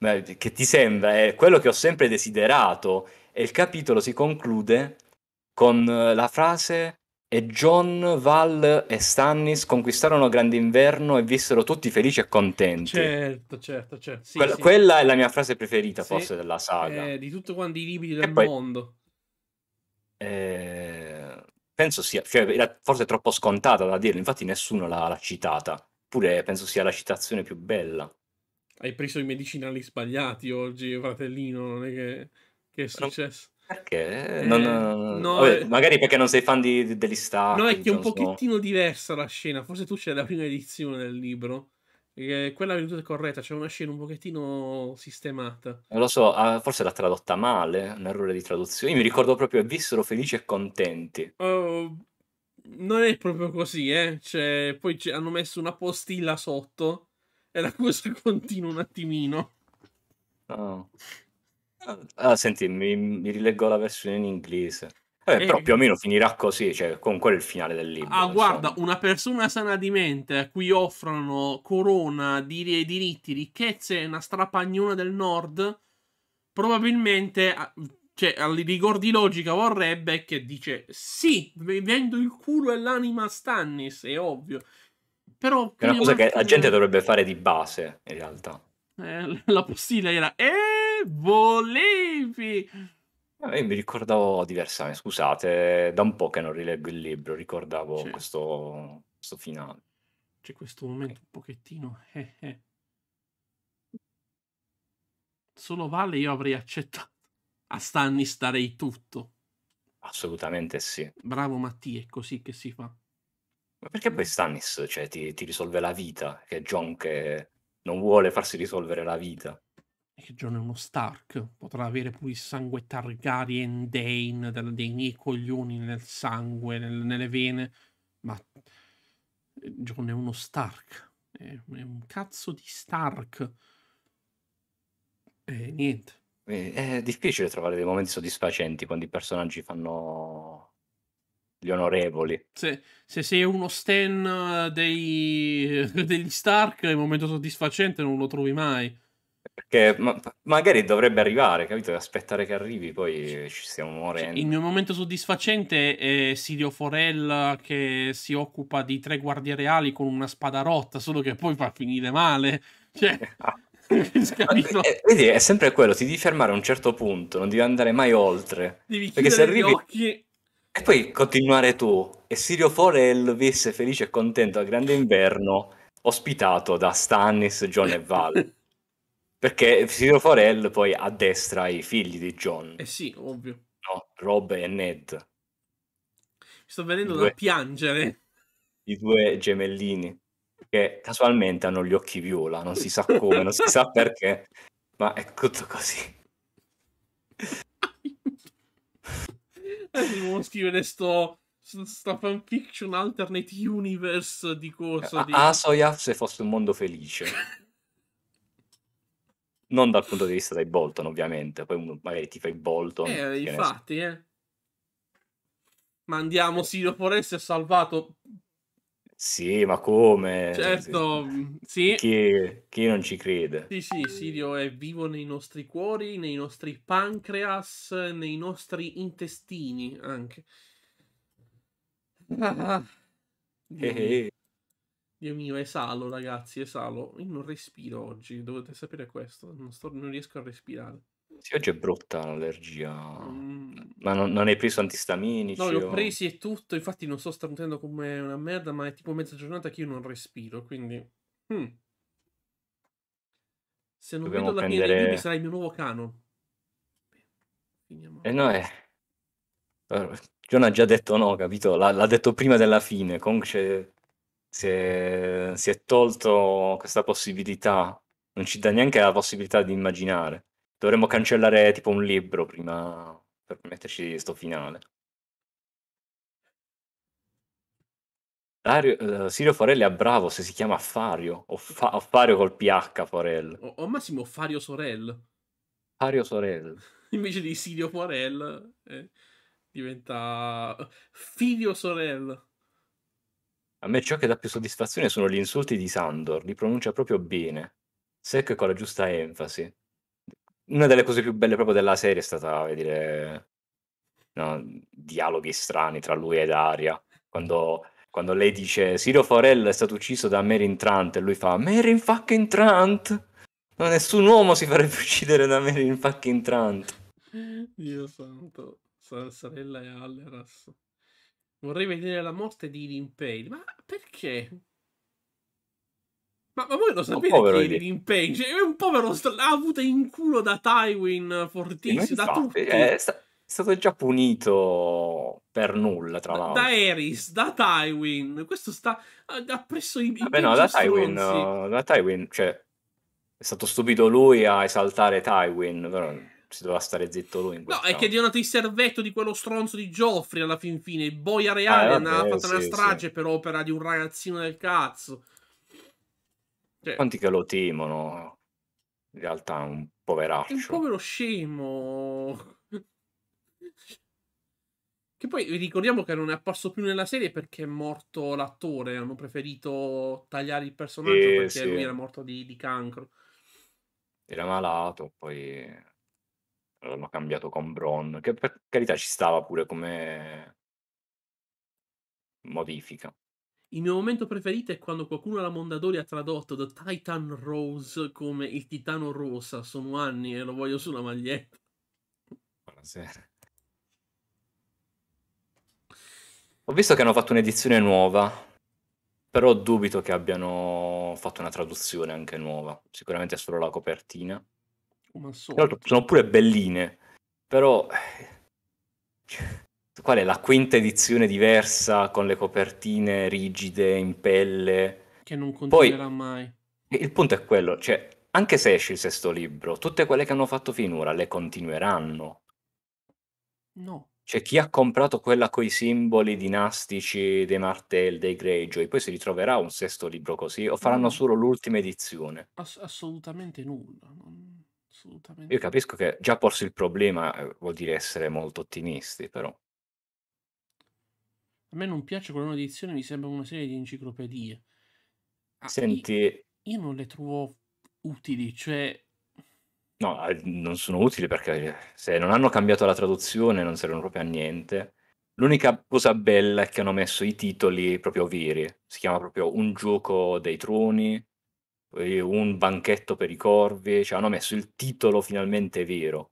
Che ti sembra? È quello che ho sempre desiderato e il capitolo si conclude con eh, la frase e John, Val e Stannis conquistarono Grande Inverno e vissero tutti felici e contenti. Certo, certo, certo. Sì, quella, sì. quella, è la mia frase preferita, sì. forse, della saga. Eh, di tutti quanti i libri del poi, mondo. Eh, penso sia, cioè, forse è troppo scontata da dirlo, infatti nessuno l'ha, l'ha citata. Pure penso sia la citazione più bella. Hai preso i medicinali sbagliati oggi, fratellino, non è che... Che è successo? Perché? Eh, non, eh, no, vabbè, è... Eh. Magari perché non sei fan di, di, degli stati. No, è che è un pochettino diversa la scena. Forse tu c'è la prima edizione del libro. Eh, quella venuta corretta, c'è una scena un pochettino sistemata. Non lo so, ah, forse l'ha tradotta male, un errore di traduzione. Io mi ricordo proprio, che vissero felici e contenti. Uh, non è proprio così, eh. Cioè, poi hanno messo una postilla sotto e la cosa continua un attimino. Oh. Ah, senti, mi, mi rileggo la versione in inglese. Eh, e... Però più o eh. meno finirà così, cioè con quello il finale del libro. Ah, insomma. guarda, una persona sana di mente a cui offrono corona, dir- diritti, ricchezze e una strapagnona del nord, probabilmente, ah, cioè, al rigor di logica vorrebbe che dice sì, vendo il culo e l'anima a Stannis, è ovvio. Però, è una cosa che la gente dovrebbe fare di base, in realtà. Eh, la postilla era... Eh! volevi? Eh, mi ricordavo diversamente, scusate, da un po' che non rileggo il libro, ricordavo sì. questo, questo, finale. C'è questo momento un pochettino... Eh, eh. Solo Vale io avrei accettato. A Stanni starei tutto. Assolutamente sì. Bravo Mattia, è così che si fa. Ma perché poi Stannis cioè, ti, ti, risolve la vita? Che è John che non vuole farsi risolvere la vita che John è uno Stark, potrà avere pure il sangue Targaryen Dane, dei miei coglioni nel sangue, nel, nelle vene, ma John eh, è uno Stark, è, è un cazzo di Stark. E niente. Eh, è difficile trovare dei momenti soddisfacenti quando i personaggi fanno gli onorevoli. Se, se sei uno Stan eh, dei, degli Stark, il momento soddisfacente non lo trovi mai. Perché ma- magari dovrebbe arrivare, capito? Aspettare che arrivi, poi ci stiamo cioè, morendo. Il mio momento soddisfacente è Sirio Forel che si occupa di tre guardie reali con una spada rotta, solo che poi fa finire male. Cioè... Eh, vedi, è sempre quello, ti devi fermare a un certo punto, non devi andare mai oltre. Devi perché se arrivi... Occhi... E poi continuare tu. E Sirio Forel visse felice e contento al grande inverno, ospitato da Stannis, John e Val. Perché Ciro Forel poi addestra i figli di John. Eh sì, ovvio. No, Rob e Ned. Mi sto venendo due, da piangere. I due gemellini che casualmente hanno gli occhi viola, non si sa come, non si sa perché, ma è tutto così. eh, devo scrivere sto, sto fanfiction alternate universe di cosa. Di... Ah, so, yeah, se fosse un mondo felice. non dal punto di vista dei Bolton, ovviamente. Poi uno magari ti fa i Bolton. Eh, infatti, so. eh. Ma andiamo, Silo Foresti è salvato. Sì, ma come? Certo, mm, sì. Chi, chi non ci crede? Sì, sì, Sirio è vivo nei nostri cuori, nei nostri pancreas, nei nostri intestini anche. Ah, Dio mio, esalo ragazzi, esalo. Io non respiro oggi, dovete sapere questo. Non, sto, non riesco a respirare. Sì, oggi è brutta l'allergia. Mm. Ma non, non, hai preso antistaminici? No, li ho presi e tutto. Infatti non sto starnutendo come una merda, ma è tipo mezza giornata che io non respiro, quindi... Mm. Se non Dobbiamo vedo la prendere... fine dei sarà il mio nuovo cano. Finiamo. E eh no, è... John eh. ha già detto no, capito? L'ha, l'ha detto prima della fine. Kong c'è si è, si è tolto questa possibilità, non ci dà neanche la possibilità di immaginare. Dovremmo cancellare tipo un libro prima per metterci questo finale. Dario, eh, Sirio Forelli è bravo se si chiama Fario o, fa, o Fario col PH Forel. O, o Massimo Fario Sorel. Fario Sorel. Invece di Sirio Forel eh, diventa Filio Sorel. A me ciò che dà più soddisfazione sono gli insulti di Sandor, li pronuncia proprio bene, secco con la giusta enfasi. Una delle cose più belle proprio della serie è stata vedere no, dialoghi strani tra lui ed Aria, quando, quando lei dice Siro Forel è stato ucciso da Merin Trant e lui fa Merin fucking Trant! Ma nessun uomo si farebbe uccidere da Merin fucking Trant. Dio santo, sorella e Alleras. Vorrei vedere la morte di Lin Page. Ma perché? Ma, ma voi lo sapete che Lin Page cioè, è un povero l'ha avuta in culo da Tywin eh, fortissimo, eh, da tutti. Eh, è, stato già punito per nulla, tra l'altro. Da Eris, da Tywin. Questo sta appresso i Vabbè, no, da Tywin, no, da Tywin, cioè è stato stupito lui a esaltare Tywin, però si doveva stare zitto lui. no, è che è diventato il servetto di quello stronzo di Geoffrey alla fin fine. Boia ah, Reale ah, vabbè, ha fatto una strage sì. per opera di un ragazzino del cazzo. Cioè, Quanti che lo timono? In realtà è un poveraccio. un povero scemo. Che poi ricordiamo che non è apparso più nella serie perché è morto l'attore. Hanno preferito tagliare il personaggio eh, perché sì. lui era morto di, di cancro. Era malato, poi Ehm, l'hanno cambiato con Bron, che per carità ci stava pure come modifica. Il mio momento preferito è quando qualcuno alla Mondadori ha tradotto The Titan Rose come il titano rosa. Sono anni e lo voglio sulla maglietta. Buonasera. Ho visto che hanno fatto un'edizione nuova, però dubito che abbiano fatto una traduzione anche nuova. Sicuramente è solo la copertina. Come al solito. sono pure belline, però... Eh, qual è la quinta edizione diversa con le copertine rigide, in pelle? Che non continuerà Poi, mai. Il punto è quello, cioè, anche se esce il sesto libro, tutte quelle che hanno fatto finora le continueranno. No. Cioè, chi ha comprato quella con i simboli dinastici dei Martel, dei Greyjoy, poi si ritroverà un sesto libro così, o faranno solo l'ultima edizione? Ass- assolutamente nulla. Non Assolutamente. Io capisco che già porsi il problema eh, vuol dire essere molto ottimisti, però. A me non piace quella nuova edizione, mi sembra una serie di enciclopedie. Ah, Senti... Io, io non le trovo utili, cioè... No, non sono utili perché eh, se non hanno cambiato la traduzione non servono proprio a niente. L'unica cosa bella è che hanno messo i titoli proprio veri. Si chiama proprio Un gioco dei troni, un banchetto per i corvi, cioè hanno messo il titolo finalmente vero.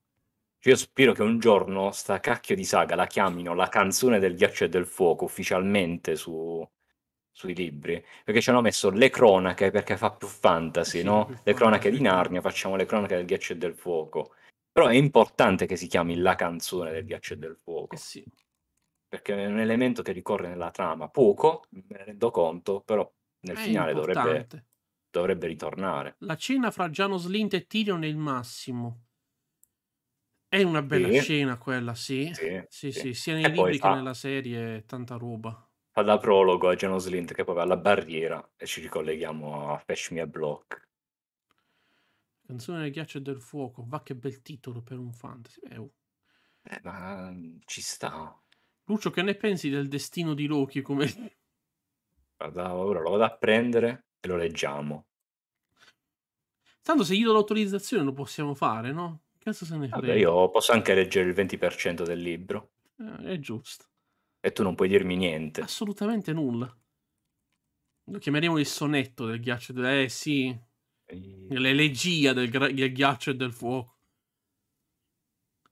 Cioè, io spero che un giorno sta cacchio di saga la chiamino la canzone del ghiaccio e del fuoco ufficialmente su, sui libri, perché ci hanno messo le cronache perché fa più fantasy, sì, no? Più le cronache di Narnia, facciamo le cronache del ghiaccio e del fuoco. Però è importante che si chiami la canzone del ghiaccio e del fuoco. Eh sì. Perché è un elemento che ricorre nella trama, poco, me ne rendo conto, però nel è finale importante. dovrebbe dovrebbe ritornare. La cena fra Giano Slint e Tyrion è il massimo. È una bella sì. scena quella, sì. Sì, sì, sì. sì. sia nei e libri fa... nella serie, tanta roba. Fa da prologo a Giano Slint che poi va alla barriera e ci ricolleghiamo a Fetch Me a Block. Canzone del ghiaccio e del fuoco, va che bel titolo per un fantasy. Eh, oh. eh ma ci sta. Lucio, che ne pensi del destino di Loki come... Guarda, ora lo vado a prendere e lo leggiamo. Tanto se gli do l'autorizzazione lo possiamo fare, no? Cazzo se ne frega. io posso anche leggere il 20% del libro. Eh, è giusto. E tu non puoi dirmi niente. Assolutamente nulla. Lo chiameremo il sonetto del ghiaccio e del... Eh sì. E... L'elegia del, gra... del ghiaccio e del fuoco.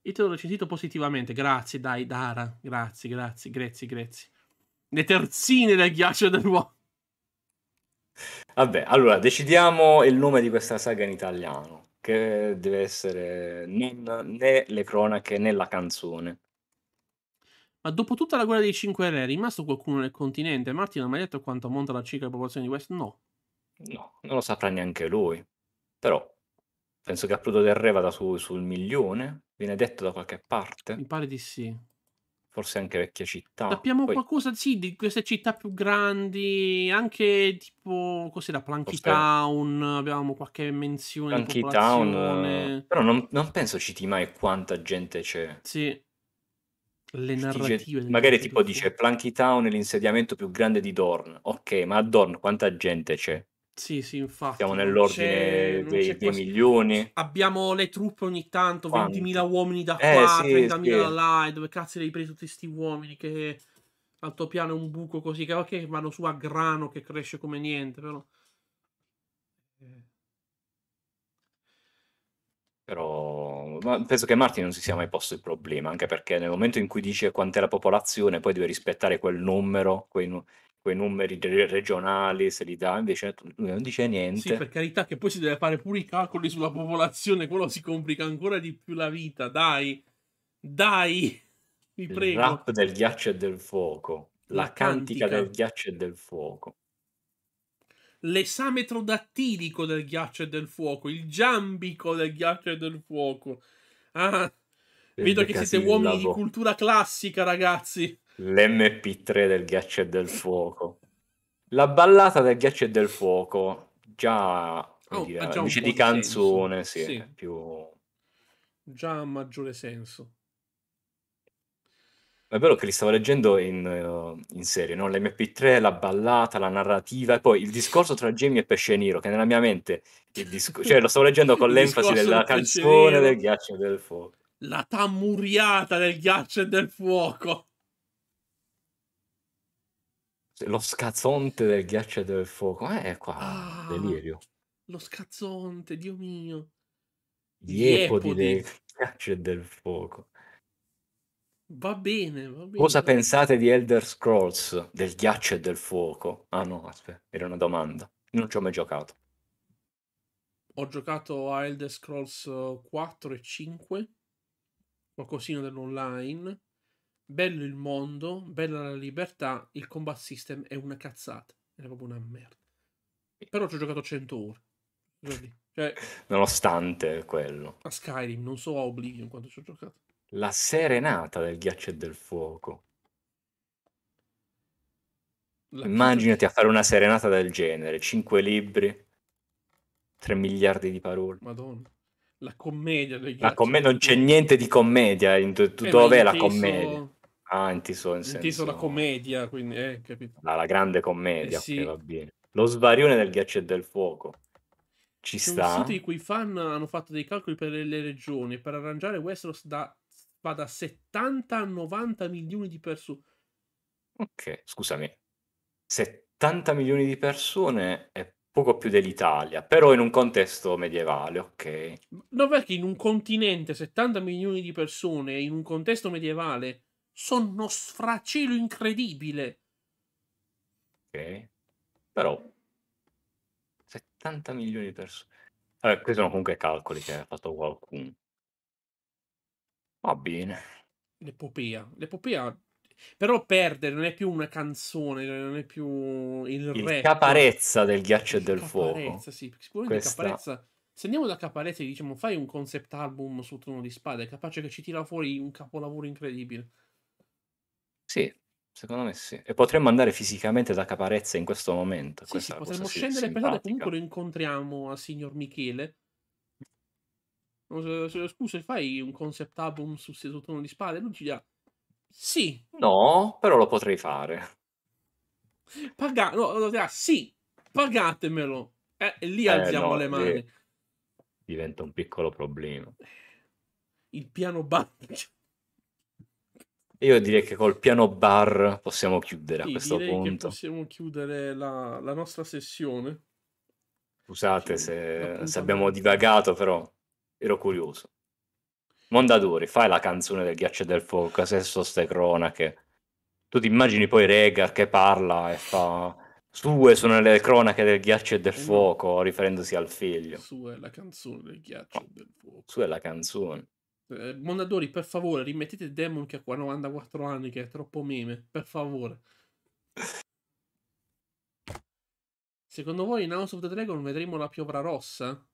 Io te l'ho recensito positivamente, grazie, dai, Dara, grazie, grazie, grazie, grazie. Le terzine del ghiaccio e del fuoco. Vabbè, allora decidiamo il nome di questa saga in italiano, che deve essere non né le cronache né la canzone. Ma dopo tutta la guerra dei cinque re è rimasto qualcuno nel continente? Martin non ha mai detto quanto monta la cicla popolazione di West? No. No, non lo saprà neanche lui. Però penso che a Approdo del Re vada su, sul milione, viene detto da qualche parte. Mi pare di sì forse anche vecchie città. Sappiamo Poi... qualcosa sì, di queste città più grandi, anche tipo così da Planky Town, abbiamo qualche menzione. Planky Town, però non, non, penso citi mai quanta gente c'è. Sì. Le narrative. Citi, magari tipo dice Planky Town è l'insediamento più grande di Dorn. Ok, ma a Dorn quanta gente c'è? Sì, sì, infatti. Siamo nell'ordine dei, 2 milioni. Abbiamo le truppe ogni tanto, 20.000 uomini da eh, qua, eh, sì, 30.000 sì. da là, e dove cazzo li hai presi tutti questi uomini che al piano è un buco così, che ok, vanno su a grano che cresce come niente, però... Però penso che Martin non si sia mai posto il problema, anche perché nel momento in cui dice quant'è la popolazione, poi deve rispettare quel numero, quei numeri quei numeri regionali, se li dà, invece non dice niente. Sì, per carità, che poi si deve fare pure i calcoli sulla popolazione, quello si complica ancora di più la vita, dai, dai, mi Il prego. Il rap del ghiaccio e del fuoco, la, la cantica, cantica del ghiaccio e del fuoco l'esametro dattilico del ghiaccio e del fuoco, il giambico del ghiaccio e del fuoco. Ah, vedo che siete uomini di cultura classica, ragazzi l'MP3 del ghiaccio e del fuoco. La ballata del ghiaccio e del fuoco, già, oh, dire, di canzone, sì, sì. Più... già ha maggiore senso. È vero che li stavo leggendo in, eh, in serie, no? l'MP3, la ballata, la narrativa e poi il discorso tra Jamie e Pesce Nero, che nella mia mente disco... cioè, lo stavo leggendo con l'enfasi della canzone del ghiaccio e del fuoco. La tammuriata del ghiaccio e del fuoco. Lo scazzonte del ghiaccio e del fuoco. Eh, qua, ah, delirio. Lo scazzonte, Dio mio. Gli epodi, epodi. del ghiaccio e del fuoco. Va bene, va bene. Cosa pensate di Elder Scrolls, del ghiaccio e del fuoco? Ah no, aspetta, era una domanda. Non ci ho mai giocato. Ho giocato a Elder Scrolls 4 eh, e 5, qualcosina dell'online bello il mondo, bella la libertà, il combat system è una cazzata, è proprio una merda. Però ci ho giocato 100 ore. Cioè, Nonostante quello. A Skyrim, non so a Oblivion quanto ci ho giocato. La serenata del ghiaccio e del fuoco. La Immaginati a fare una serenata del genere, 5 libri, 3 miliardi di parole. Madonna. La commedia del ghiaccio. La commedia, non c'è niente di commedia, eh, dov'è la commedia? Ah, intiso in senso... Intiso la commedia, quindi, eh, capito? Ah, la grande eh, commedia, eh, sì. va bene. Lo svarione del ghiaccio e del fuoco. Ci C'è sta. un sito di cui i fan hanno fatto dei calcoli per le regioni, per arrangiare Westeros da, va da 70 a 90 milioni di persone. Ok, scusami. 70 milioni di persone è poco più dell'Italia, però in un contesto medievale, ok. No, perché in un continente 70 milioni di persone, in un contesto medievale sono uno sfracelo incredibile. Ok. Però 70 milioni di persone. Vabbè, questi sono comunque calcoli che ha fatto qualcuno. Va bene. L'epopea. L'epopea però perdere non è più una canzone, non è più il, il rap. caparezza del ghiaccio e del fuoco. Sì, sicuramente Questa... caparezza. Se andiamo da Caparezza e diciamo fai un concept album su Trono di Spada, è capace che ci tira fuori un capolavoro incredibile. Sì, secondo me sì. E potremmo andare fisicamente da Caparezza in questo momento. Sì, sì, potremmo scendere per strada, comunque lo incontriamo a signor Michele. Scusa, fai un concept album su Seso Tono di Spade? Lui ci dirà, sì. No, però lo potrei fare. Paga- no, no, dirà, sì, pagatemelo. Eh, e lì eh, alziamo no, le mani. Eh, diventa un piccolo problema. Il piano bancario. Io direi che col piano bar possiamo chiudere sì, a questo punto. possiamo chiudere la, la nostra sessione. Scusate se, se, abbiamo divagato, però ero curioso. Mondadori, fai la canzone del ghiaccio e del fuoco, se so ste cronache. Tu ti immagini poi Rega che parla e fa... Sue sono le cronache del ghiaccio e del eh fuoco, riferendosi al figlio. Sue è la canzone del ghiaccio no. e del fuoco. Sue è la canzone. Eh, Mondadori, per favore, rimettete Demon che ha 94 anni, che è troppo meme, per favore. Secondo voi in House of the Dragon vedremo la piovra rossa?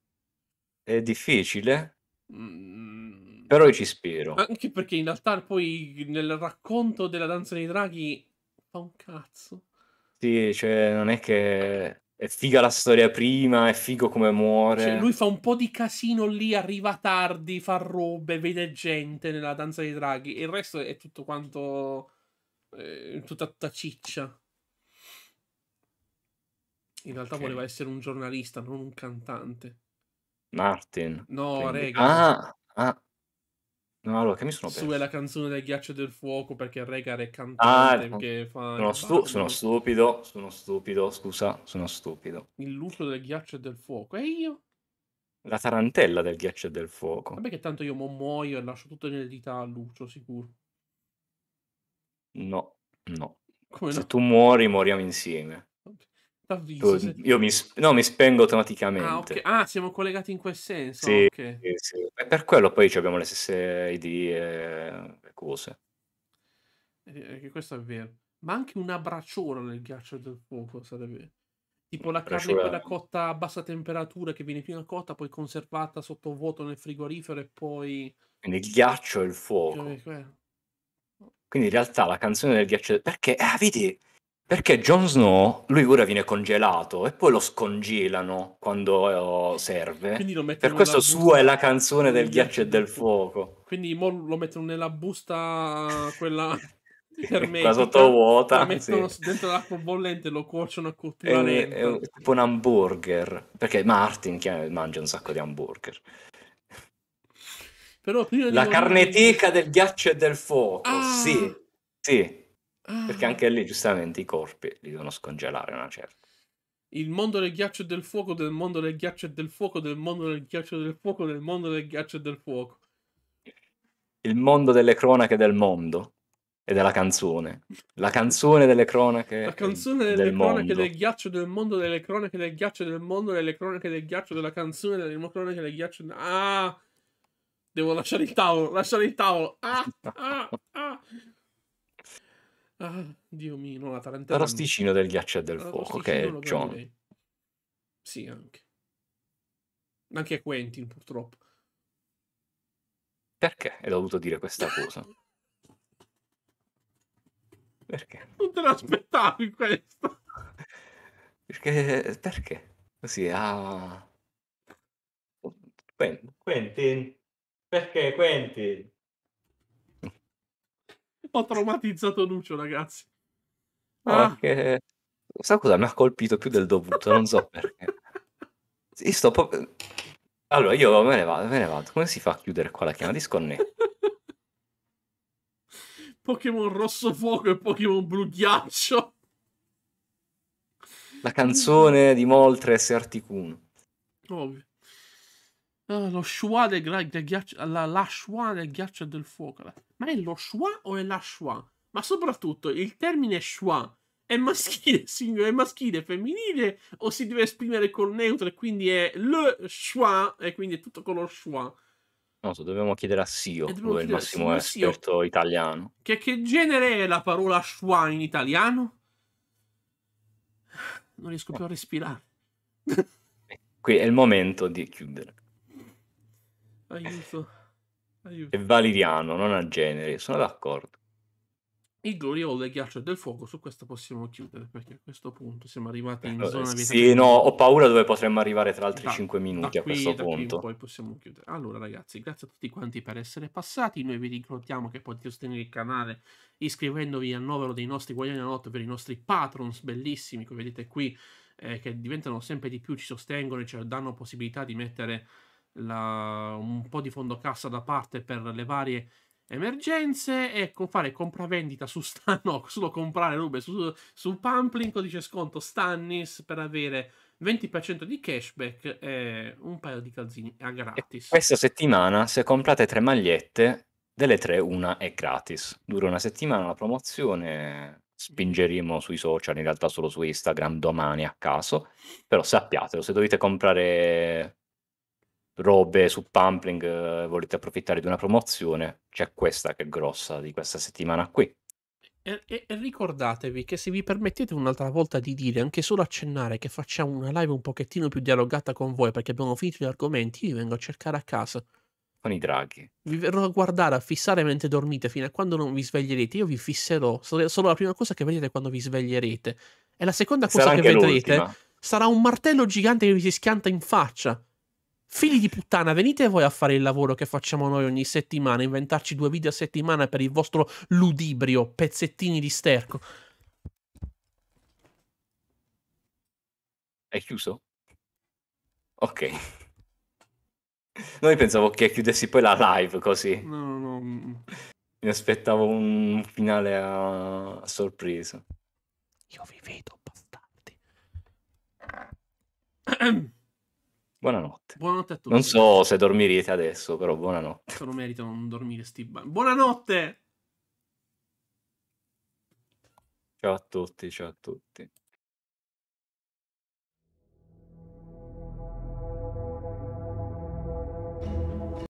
È difficile. Mm. Però io ci spero. Anche perché in realtà poi nel racconto della danza dei draghi fa un cazzo. Sì, cioè non è che è figa la storia prima, è figo come muore. Cioè, lui fa un po' di casino lì, arriva tardi, fa robe, vede gente nella danza dei draghi. E il resto è tutto quanto. Eh, tutta, tutta ciccia. In realtà okay. voleva essere un giornalista, non un cantante. Martin. No, Quindi... rega. Ah, ah, No, allora, che mi sono perso? Su è la canzone del ghiaccio del fuoco perché Regar è cantante ah, che fa... Sono, stu- sono, stupido, sono stupido, scusa, sono stupido. Il lupo del ghiaccio del fuoco, e io? La tarantella del ghiaccio del fuoco. Vabbè che tanto io mo muoio e lascio tutto in eredità a Lucio, sicuro. No, no. Come Se no? tu muori, moriamo insieme. T'avviso. Se... Io mi, no, mi spengo automaticamente. Ah, okay. ah, siamo collegati in quel senso. Sì, okay. sì, sì. E per quello poi abbiamo le stesse idee e eh, cose. Eh, eh questo è vero. Ma anche una bracciola nel ghiaccio del fuoco sarebbe. Tipo la carne quella cotta a bassa temperatura che viene prima cotta, poi conservata sotto vuoto nel frigorifero e poi... Nel ghiaccio e il fuoco. Cioè, Quindi in realtà la canzone del ghiaccio... Perché, ah, vedi, perché Jon Snow, lui ora viene congelato e poi lo scongelano quando eh, serve. Quindi lo Per questo nella sua è la canzone del ghiaccio e del fuoco. Quindi mo lo mettono nella busta quella ermetica. Qua sottovuota, Lo mettono sì. dentro l'acqua bollente, lo cuociono a È, cottura un, è tipo un hamburger. Perché Martin chiama- mangia un sacco di hamburger. Però prima La morire- carnetica del ghiaccio e del fuoco, Ah! sì. Sì, perché ah. anche lì, giustamente, i corpi li devono scongelare una certa. Il mondo del ghiaccio e del fuoco, del mondo del ghiaccio e del fuoco, del mondo del ghiaccio e del fuoco, del mondo del ghiaccio e del fuoco. Il mondo delle cronache del mondo e della canzone. La canzone delle cronache. La canzone delle del cronache mondo. del ghiaccio del mondo, delle cronache del ghiaccio del mondo, delle cronache del ghiaccio della canzone, delle cronache del ghiaccio. Ah! Devo lasciare il tavolo, lasciare il tavolo. Ah! Ah! Ah! Ah, Dio mio, no, la tarantella. Rosticino del ghiaccio e del fuoco, che è John. Sì, anche. Anche Quentin, purtroppo. Perché hai dovuto dire questa cosa? Perché? Non te l'aspettavi questo. Perché? Perché? Così, ah... Quentin. Quentin. Perché Quentin? Ho traumatizzato Lucio, ragazzi. No, ah. Perché... Sa cosa mi ha colpito più del dovuto? Non so perché. Sì, sto proprio... Allora, io me ne vado, me ne vado. Come si fa a chiudere qua la chiama? Disconnetto. Pokémon rosso fuoco e Pokémon blu ghiaccio. La canzone di Moltres e Articuno. Ovvio. Eh, lo schwa del, del ghiaccio, la, la schwa del ghiaccio del fuoco. Ma è lo schwa o è la schwa? Ma soprattutto il termine schwa è maschile, signore, è maschile, femminile o si deve esprimere col neutro e quindi è le schwa e quindi è tutto con lo schwa? Non so, dobbiamo chiedere a Sio, eh, dove è il massimo Sio, esperto Sio. italiano. Che, che genere è la parola schwa in italiano? Non riesco più a eh. respirare. Qui è il momento di chiudere. Aiuto. Aiuto. È valiriano, non ha genere, sono d'accordo. Il gloriole ghiaccio del fuoco, su questo possiamo chiudere perché a questo punto siamo arrivati in eh, zona vita. Sì, no, ho paura dove potremmo arrivare tra altri da, 5 minuti qui, a questo punto. poi possiamo chiudere. Allora ragazzi, grazie a tutti quanti per essere passati. Noi vi ricordiamo che potete sostenere il canale iscrivendovi al novero dei nostri guagliani a notte per i nostri patrons bellissimi come vedete qui, eh, che diventano sempre di più, ci sostengono e ci danno possibilità di mettere la, un po' di fondo cassa da parte per le varie emergenze e fare compravendita su Stan, no, solo comprare robe su, su Pamplin, codice sconto Stannis per avere 20% di cashback e un paio di calzini a gratis. E questa settimana se comprate tre magliette, delle tre una è gratis. Dura una settimana la promozione, spingeremo sui social, in realtà solo su Instagram domani a caso, però sappiatelo, se dovete comprare robe su Pumpling, eh, volete approfittare di una promozione, c'è questa che è grossa di questa settimana qui. E, e, e, ricordatevi che se vi permettete un'altra volta di dire, anche solo accennare, che facciamo una live un pochettino più dialogata con voi perché abbiamo finito gli argomenti, io vengo a cercare a casa. Con i draghi. Vi verrò a guardare, a fissare mentre dormite fino a quando non vi sveglierete. Io vi fisserò. Solo la prima cosa che vedrete quando vi sveglierete. E la seconda cosa sarà che vedrete l'ultima. sarà un martello gigante che vi si schianta in faccia. Figli di puttana, venite voi a fare il lavoro che facciamo noi ogni settimana, inventarci due video a settimana per il vostro ludibrio, pezzettini di sterco. È chiuso? Ok. Noi pensavo che chiudessi poi la live così. No, no, no. Mm, mm. Mi aspettavo un finale a, a sorpresa. Io vi vedo, bastardi. Buonanotte. Buonanotte a tutti. Non so se dormirete adesso, però buonanotte. Sono merito non dormire sti ba... Buonanotte! Ciao a tutti, ciao a tutti.